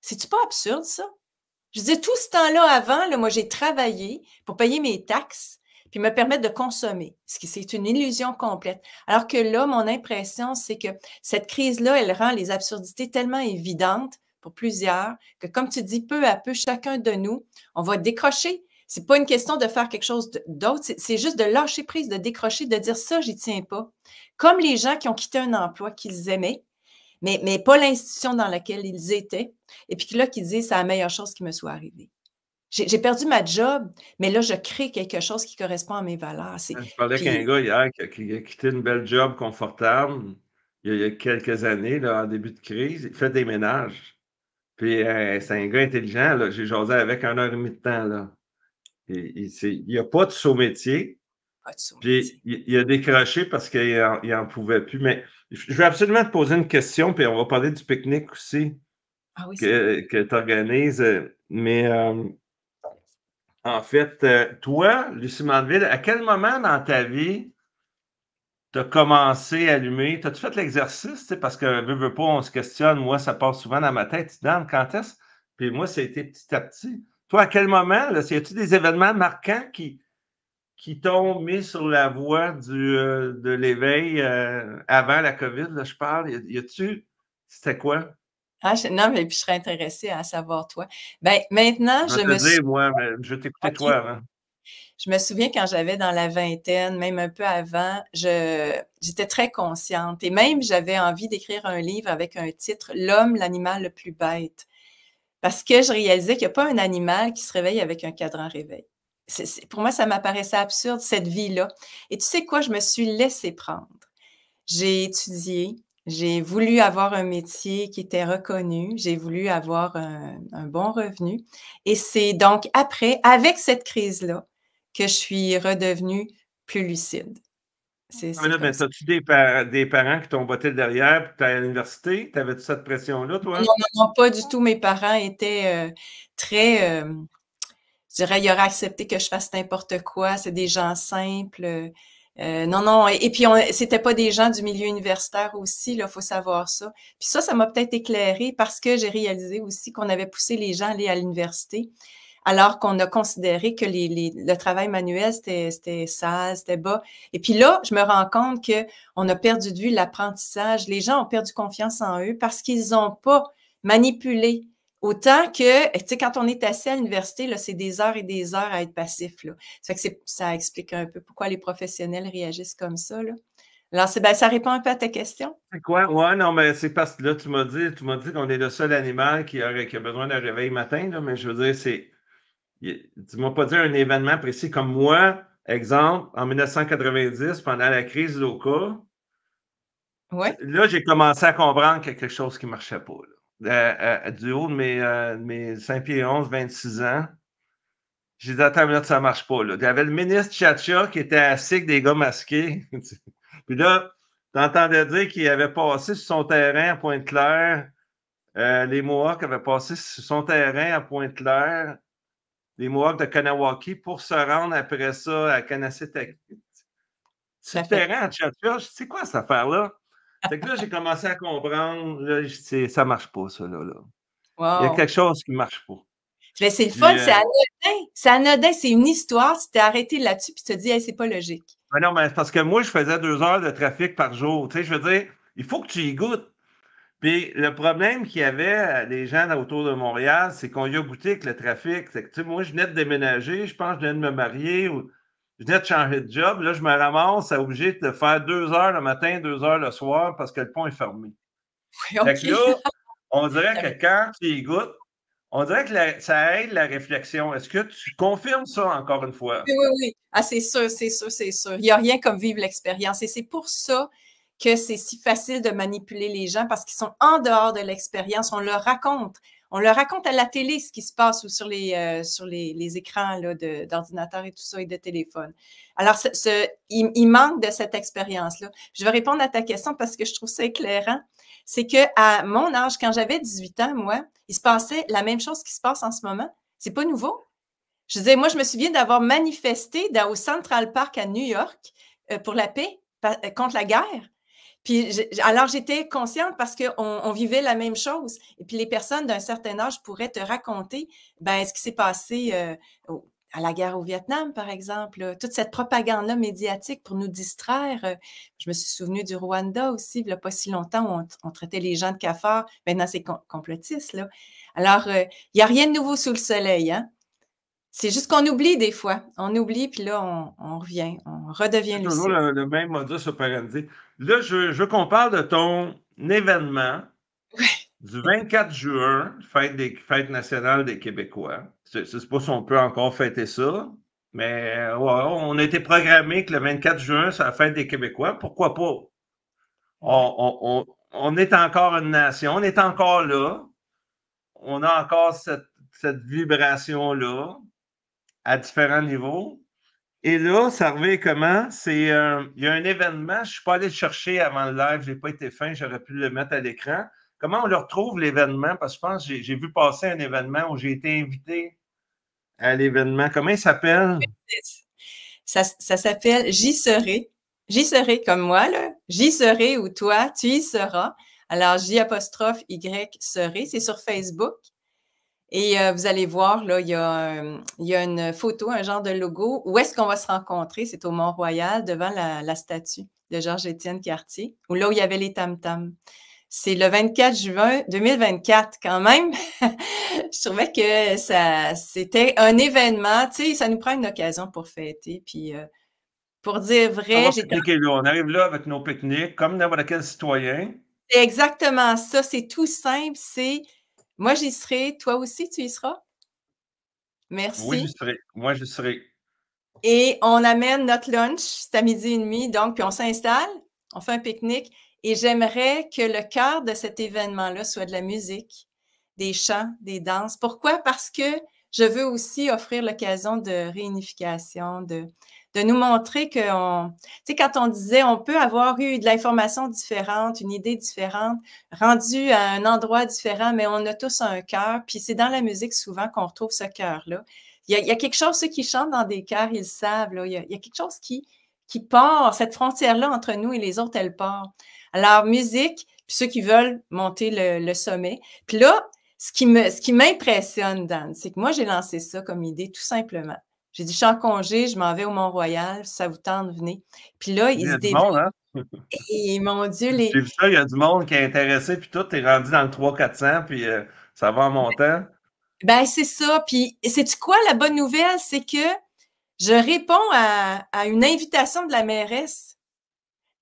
C'est-tu pas absurde, ça? Je disais, tout ce temps-là avant, moi, j'ai travaillé pour payer mes taxes puis me permettre de consommer, ce qui c'est une illusion complète. Alors que là, mon impression, c'est que cette crise-là, elle rend les absurdités tellement évidentes plusieurs, que comme tu dis, peu à peu, chacun de nous, on va décrocher. C'est pas une question de faire quelque chose d'autre, c'est juste de lâcher prise, de décrocher, de dire ça, j'y tiens pas. Comme les gens qui ont quitté un emploi qu'ils aimaient, mais, mais pas l'institution dans laquelle ils étaient, et puis là, qui disent c'est la meilleure chose qui me soit arrivée. J'ai perdu ma job, mais là, je crée quelque chose qui correspond à mes valeurs. Je ah, parlais avec un gars hier qui a, quitté une belle job confortable, il y a, quelques années, en début de crise, il fait des ménages. Puis euh, c'est un gars intelligent, là. J'ai jasé avec un heure et demie de temps, là. Il n'y a pas de saut métier. Puis il, a décroché parce qu'il n'en en pouvait plus. Mais je vais absolument te poser une question, puis on va parler du pique-nique aussi ah oui, que, que tu organises. Mais euh, en fait, euh, toi, Lucie Manville, à quel moment dans ta vie tu as commencé à allumer. T'as-tu fait l'exercice? Parce que, veux, pas, on se questionne. Moi, ça passe souvent dans ma tête. Dan, quand est-ce? Puis moi, ça a été petit à petit. Toi, à quel moment, y a-tu des événements marquants qui, qui t'ont mis sur la voie du, euh, de l'éveil euh, avant la COVID, je parle? Y a-tu? C'était quoi? Ah, non, mais puis je serais intéressée à savoir toi. Ben, maintenant, je, me dire, moi, je vais t'écouter toi avant. Hein je me souviens quand j'avais dans la vingtaine, même un peu avant, j'étais très consciente et même j'avais envie d'écrire un livre avec un titre L'homme, l'animal le plus bête. Parce que je réalisais qu'il n'y a pas un animal qui se réveille avec un cadran réveil. pour moi, ça m'apparaissait absurde, cette vie-là. Et tu sais quoi, je me suis laissée prendre. J'ai étudié, j'ai voulu avoir un métier qui était reconnu, j'ai voulu avoir un, bon revenu. Et c'est donc après, avec cette crise-là, que je suis redevenue plus lucide. Ah, ah, c'est, mais ben, ça. tu des, des, parents qui t'ont botté derrière pour à l'université? T'avais-tu cette pression-là, toi? Non, non, pas du tout. Mes parents étaient euh, très. Euh, je dirais, ils auraient accepté que je fasse n'importe quoi. C'est des gens simples. Euh, non, non. Et, puis puis, c'était pas des gens du milieu universitaire aussi, Il faut savoir ça. Puis ça, ça m'a peut-être éclairé parce que j'ai réalisé aussi qu'on avait poussé les gens à aller à l'université alors qu'on a considéré que le travail manuel, c'était sale, c'était bas. Et puis là, je me rends compte qu'on a perdu de vue l'apprentissage. Les gens ont perdu confiance en eux parce qu'ils n'ont pas manipulé. Autant que, tu sais, quand on est assis à l'université, c'est des heures et des heures à être passif. Ça, que ça explique un peu pourquoi les professionnels réagissent comme ça. Là. Alors, ça répond un peu à ta question. C'est quoi? Oui, non, mais c'est parce que là, tu m'as dit, tu m'as dit qu'on est le seul animal qui, aurait, a besoin d'un réveil matin, mais je veux dire, c'est tu ne m'as pas dit un événement précis comme moi, exemple, en 1990, pendant la crise locale. Là, j'ai commencé à comprendre quelque chose qui ne marchait pas. Euh, euh, du haut de mes, 5 euh, pieds 11, 26 ans, j'ai dit, attends ça ne marche pas. Il y avait le ministre Chacha qui était assis avec des gars masqués. *laughs* Puis là, tu entendais dire qu'il avait passé sur son terrain à Pointe-Claire, les Mohawks avaient passé sur son terrain à Pointe-Claire les Mohawks de Kanawaki pour se rendre après ça à Kanasetaki. C'est différent à Churchill. C'est quoi cette affaire-là? Fait là, j'ai commencé à comprendre. Ça ne ça marche pas, ça. Là, Il y a quelque chose qui ne marche pas. Mais c'est le fun, euh, c'est anodin. C'est anodin, c'est une histoire. Tu t'es arrêté là-dessus tu te dis, c'est pas logique. Ben non, mais parce que moi, je faisais deux heures de trafic par jour. Tu sais, je veux dire, il faut que tu y goûtes. Puis le problème qu'il y avait, les euh, gens autour de Montréal, c'est qu'on y a goûté avec le trafic. C'est que, moi, je venais de déménager, je pense que je venais de me marier, ou je venais de changer de job. Là, je me ramasse à obligé de faire deux heures le matin, deux heures le soir parce que le pont est fermé. là, on dirait *laughs* que quand tu y goûtes, on dirait que ça aide la réflexion. Est-ce que tu confirmes ça encore une fois? Oui, oui, oui. Ah, c'est sûr, c'est sûr, c'est sûr. Il n'y a rien comme vivre l'expérience. Et c'est pour ça que c'est si facile de manipuler les gens parce qu'ils sont en dehors de l'expérience. On leur raconte. On leur raconte à la télé ce qui se passe ou sur les, euh, sur les, écrans d'ordinateur et tout ça et de téléphone. Alors, il, manque de cette expérience-là. Je vais répondre à ta question parce que je trouve ça éclairant. C'est que à mon âge, quand j'avais 18 ans, moi, il se passait la même chose qui se passe en ce moment. C'est pas nouveau. Je disais, moi, je me souviens d'avoir manifesté au Central Park à New York euh, pour la paix, euh, contre la guerre alors j'étais consciente parce qu'on vivait la même chose. Et puis les personnes d'un certain âge pourraient te raconter ben, ce qui s'est passé euh, à la guerre au Vietnam, par exemple, toute cette propagande-là médiatique pour nous distraire. Euh. Je me suis souvenue du Rwanda aussi, il n'y a pas si longtemps, où on, traitait les gens de cafards. Maintenant, c'est complotiste. Là. Alors, euh, il n'y a rien de nouveau sous le soleil. Hein? C'est juste qu'on oublie des fois. On oublie, puis là, on, revient, on redevient toujours le, même modus operandi. Là, je, je compare de ton événement du 24 juin, fête, des, fête nationale des Québécois. Je ne sais pas si on peut encore fêter ça, mais euh, on a été programmé que le 24 juin, c'est la fête des Québécois. Pourquoi pas? On, est encore une nation, on est encore là. On a encore cette, cette vibration-là à différents niveaux. Et là, ça revient comment? C'est euh, il y a un événement, je ne suis pas allé le chercher avant le live, je n'ai pas été fin, j'aurais pu le mettre à l'écran. Comment on le retrouve l'événement? Parce que je pense que j'ai vu passer un événement où j'ai été invité à l'événement. Comment il s'appelle? Ça, s'appelle J'y serai. J'y serai comme moi, là. J'y serai ou toi, tu y seras. Alors, J'y apostrophe Y serai, c'est sur Facebook. Et euh, vous allez voir, là, il y, a, une photo, un genre de logo. Où est-ce qu'on va se rencontrer? C'est au Mont-Royal, devant la, statue de Georges-Étienne Cartier, ou là où il y avait les tam-tams. C'est le 24 juin 2024, quand même. *laughs* je trouvais que ça, c'était un événement. Tu sais, ça nous prend une occasion pour fêter. Puis, euh, pour dire vrai. On, on arrive là avec nos pique-niques, comme n'importe quel citoyen. C'est exactement ça. C'est tout simple. C'est moi, j'y serai. Toi aussi, tu y seras? Merci. Oui, je serai. Moi, je serai. Et on amène notre lunch, c'est à midi et demi, donc, puis on s'installe, on fait un pique-nique. Et j'aimerais que le cœur de cet événement-là soit de la musique, des chants, des danses. Pourquoi? Parce que je veux aussi offrir l'occasion de réunification, de, de nous montrer que, on, tu sais, quand on disait, on peut avoir eu de l'information différente, une idée différente, rendue à un endroit différent, mais on a tous un cœur. Puis c'est dans la musique souvent qu'on retrouve ce cœur-là. Il, y, a, quelque chose, ceux qui chantent dans des cœurs ils savent, il, y a, quelque chose qui, qui part, cette frontière-là entre nous et les autres, elle part. Alors, musique, puis ceux qui veulent monter le, sommet. Puis là, ce qui me, ce qui m'impressionne, Dan, c'est que moi, j'ai lancé ça comme idée tout simplement. J'ai dit, je suis en congé, je m'en vais au Mont-Royal, ça vous tente, venez. Puis là, ils il y a se du monde, hein? Et mon Dieu, les. J'ai ça, il y a du monde qui est intéressé, puis tout, t'es rendu dans le 3 400 puis euh, ça va en montant. Ben, c'est ça. Puis, sais-tu quoi, la bonne nouvelle, c'est que je réponds à, à, une invitation de la mairesse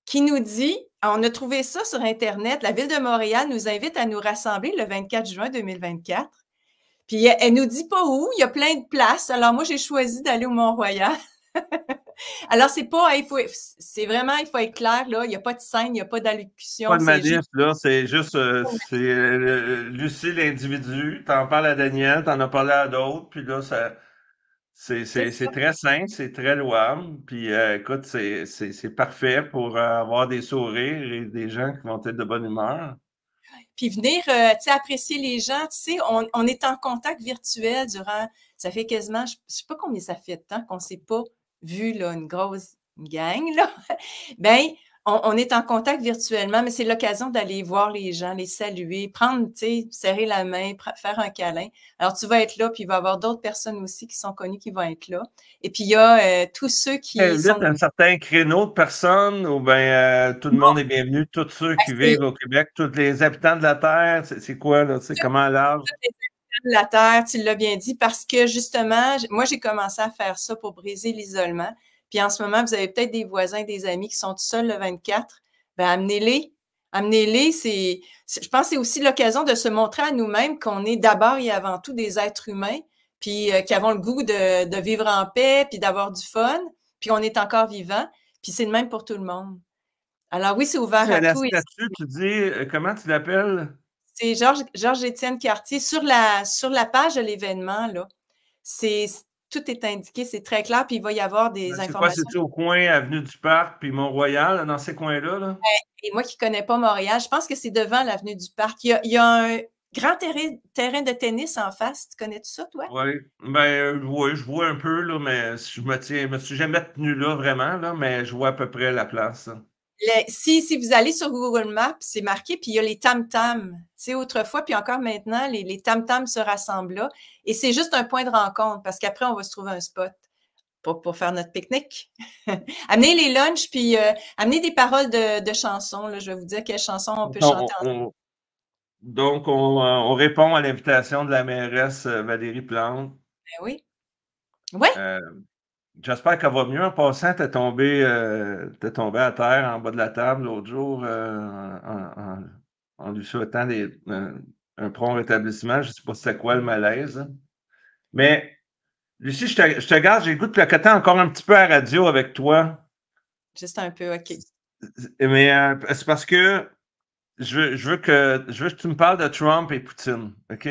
qui nous dit on a trouvé ça sur Internet, la Ville de Montréal nous invite à nous rassembler le 24 juin 2024. Puis elle nous dit pas où, il y a plein de places. Alors moi, j'ai choisi d'aller au Mont-Royal. *laughs* Alors, c'est pas, il faut, c'est vraiment, il faut être clair, là, il n'y a pas de scène, il n'y a pas d'allocution. Pas de manif, là, c'est juste, euh, c'est euh, Lucie, l'individu, t'en parles à Daniel, t'en as parlé à d'autres, puis là, ça, c'est, très simple, c'est très louable, puis euh, écoute, c'est, parfait pour avoir des sourires et des gens qui vont être de bonne humeur puis venir euh, sais, apprécier les gens. tu On, on, est en contact virtuel durant, ça fait quasiment, je sais pas combien ça fait de temps qu'on s'est pas vu là, une grosse gang. Là. *laughs* ben, on, est en contact virtuellement, mais c'est l'occasion d'aller voir les gens, les saluer, prendre, tu sais, serrer la main, faire un câlin. Alors, tu vas être là, puis il va y avoir d'autres personnes aussi qui sont connues qui vont être là. Et puis, il y a euh, tous ceux qui. Euh, sont... un certain créneau de personnes, ou bien euh, tout le monde est bienvenu, tous ceux ben, qui vivent au Québec, tous les habitants de la Terre, c'est quoi, là? C'est comment habitants de la terre, tu l'as bien dit, parce que justement, moi, j'ai commencé à faire ça pour briser l'isolement. Puis en ce moment, vous avez peut-être des voisins, des amis qui sont seuls le 24. Ben, amenez-les. Amenez-les. C'est, je pense que c'est aussi l'occasion de se montrer à nous-mêmes qu'on est d'abord et avant tout des êtres humains, puis euh, qui avons le goût de, vivre en paix, puis d'avoir du fun, puis on est encore vivant. Puis c'est le même pour tout le monde. Alors oui, c'est ouvert à, la tout. Statue, tu dis, euh, comment tu l'appelles? C'est Georges Georges Étienne Cartier sur la sur la page de l'événement là. C'est tout est indiqué, c'est très clair, puis il va y avoir des ben, informations. C'est au coin Avenue du Parc, puis Mont-Royal, dans ces coins-là? Là? Ben, et moi qui ne connais pas Montréal, je pense que c'est devant l'Avenue du Parc. Il y a, un grand terrain, de tennis en face. Tu connais -tu ça, toi? Oui, ben, euh, je vois un peu, là, mais je me tiens, je me suis jamais tenu là vraiment, là, mais je vois à peu près la place si, vous allez sur Google Maps, c'est marqué, puis il y a les tam-tams. Tu autrefois, puis encore maintenant, les, les tam-tams se rassemblent là. Et c'est juste un point de rencontre parce qu'après, on va se trouver un spot pour, pour faire notre pique-nique. *laughs* amenez les lunchs, puis euh, amenez des paroles de, chansons. Je vais vous dire quelles chansons on peut chanter. On, donc, euh, on, répond à l'invitation de la mairesse euh, Valérie Plante. Ben oui. Oui. J'espère qu'elle va mieux. En passant, t'es tombé, euh, tombé à terre en bas de la table l'autre jour euh, en, lui souhaitant un prompt rétablissement. Je ne sais pas c'est quoi le malaise. Hein. Mais Lucie, je te, garde, j'ai le goût de encore un petit peu à radio avec toi. Juste un peu, OK. Mais euh, c'est parce que je veux, que tu me parles de Trump et Poutine, OK?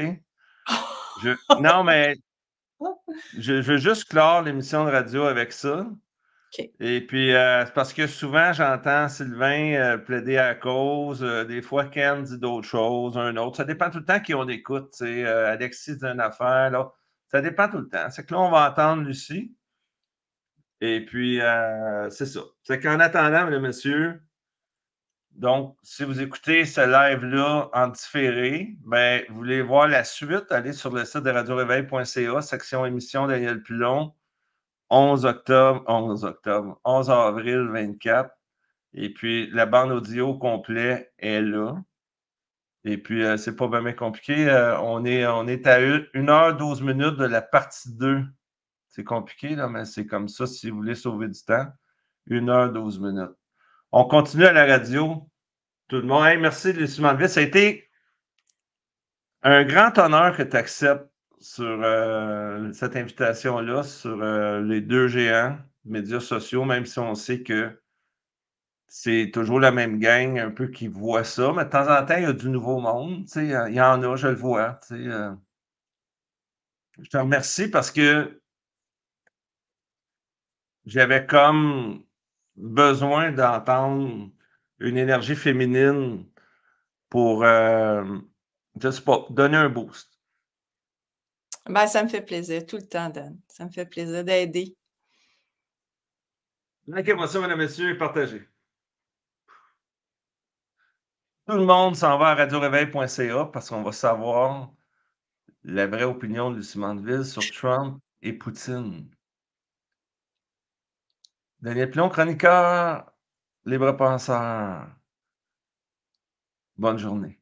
*laughs* non, mais je, veux juste clore l'émission de radio avec ça. Et puis, euh, c'est parce que souvent, j'entends Sylvain euh, plaider à cause. Euh, des fois, Ken dit d'autres choses, un autre. Ça dépend tout le temps qui on écoute. Alexis dit une affaire. Là. Ça dépend tout le temps. C'est que là, on va entendre Lucie. Et puis, c'est ça. C'est qu'en attendant, le monsieur, donc, si vous écoutez ce live-là en différé, ben, vous voulez voir la suite, allez sur le site de Radio-Réveil.ca, section émission Daniel Pilon, 11 octobre, 11 octobre, 11 avril 24. Et puis, la bande audio complet est là. Et puis, euh, c'est pas vraiment compliqué. Euh, on, est, on est à 1h12 minutes de la partie 2. C'est compliqué, là, mais c'est comme ça si vous voulez sauver du temps. 1h12 minutes. On continue à la radio. Tout le monde, merci de les Ça a été un grand honneur que tu acceptes sur euh, cette invitation-là, sur euh, les deux géants, médias sociaux, même si on sait que c'est toujours la même gang un peu qui voit ça. Mais de temps en temps, il y a du nouveau monde. Il y en a, je le vois. Euh. Je te remercie parce que j'avais comme besoin d'entendre une énergie féminine pour euh, je sais pas, donner un boost? Ben, ça me fait plaisir tout le temps, Dan. Ça me fait plaisir d'aider. Likez moi ça, Tout le monde s'en va à radioreveil.ca parce qu'on va savoir la vraie opinion de Lucie Mandeville sur Trump et Poutine. Daniel Pilon, chroniqueur, libre penseur. Bonne journée.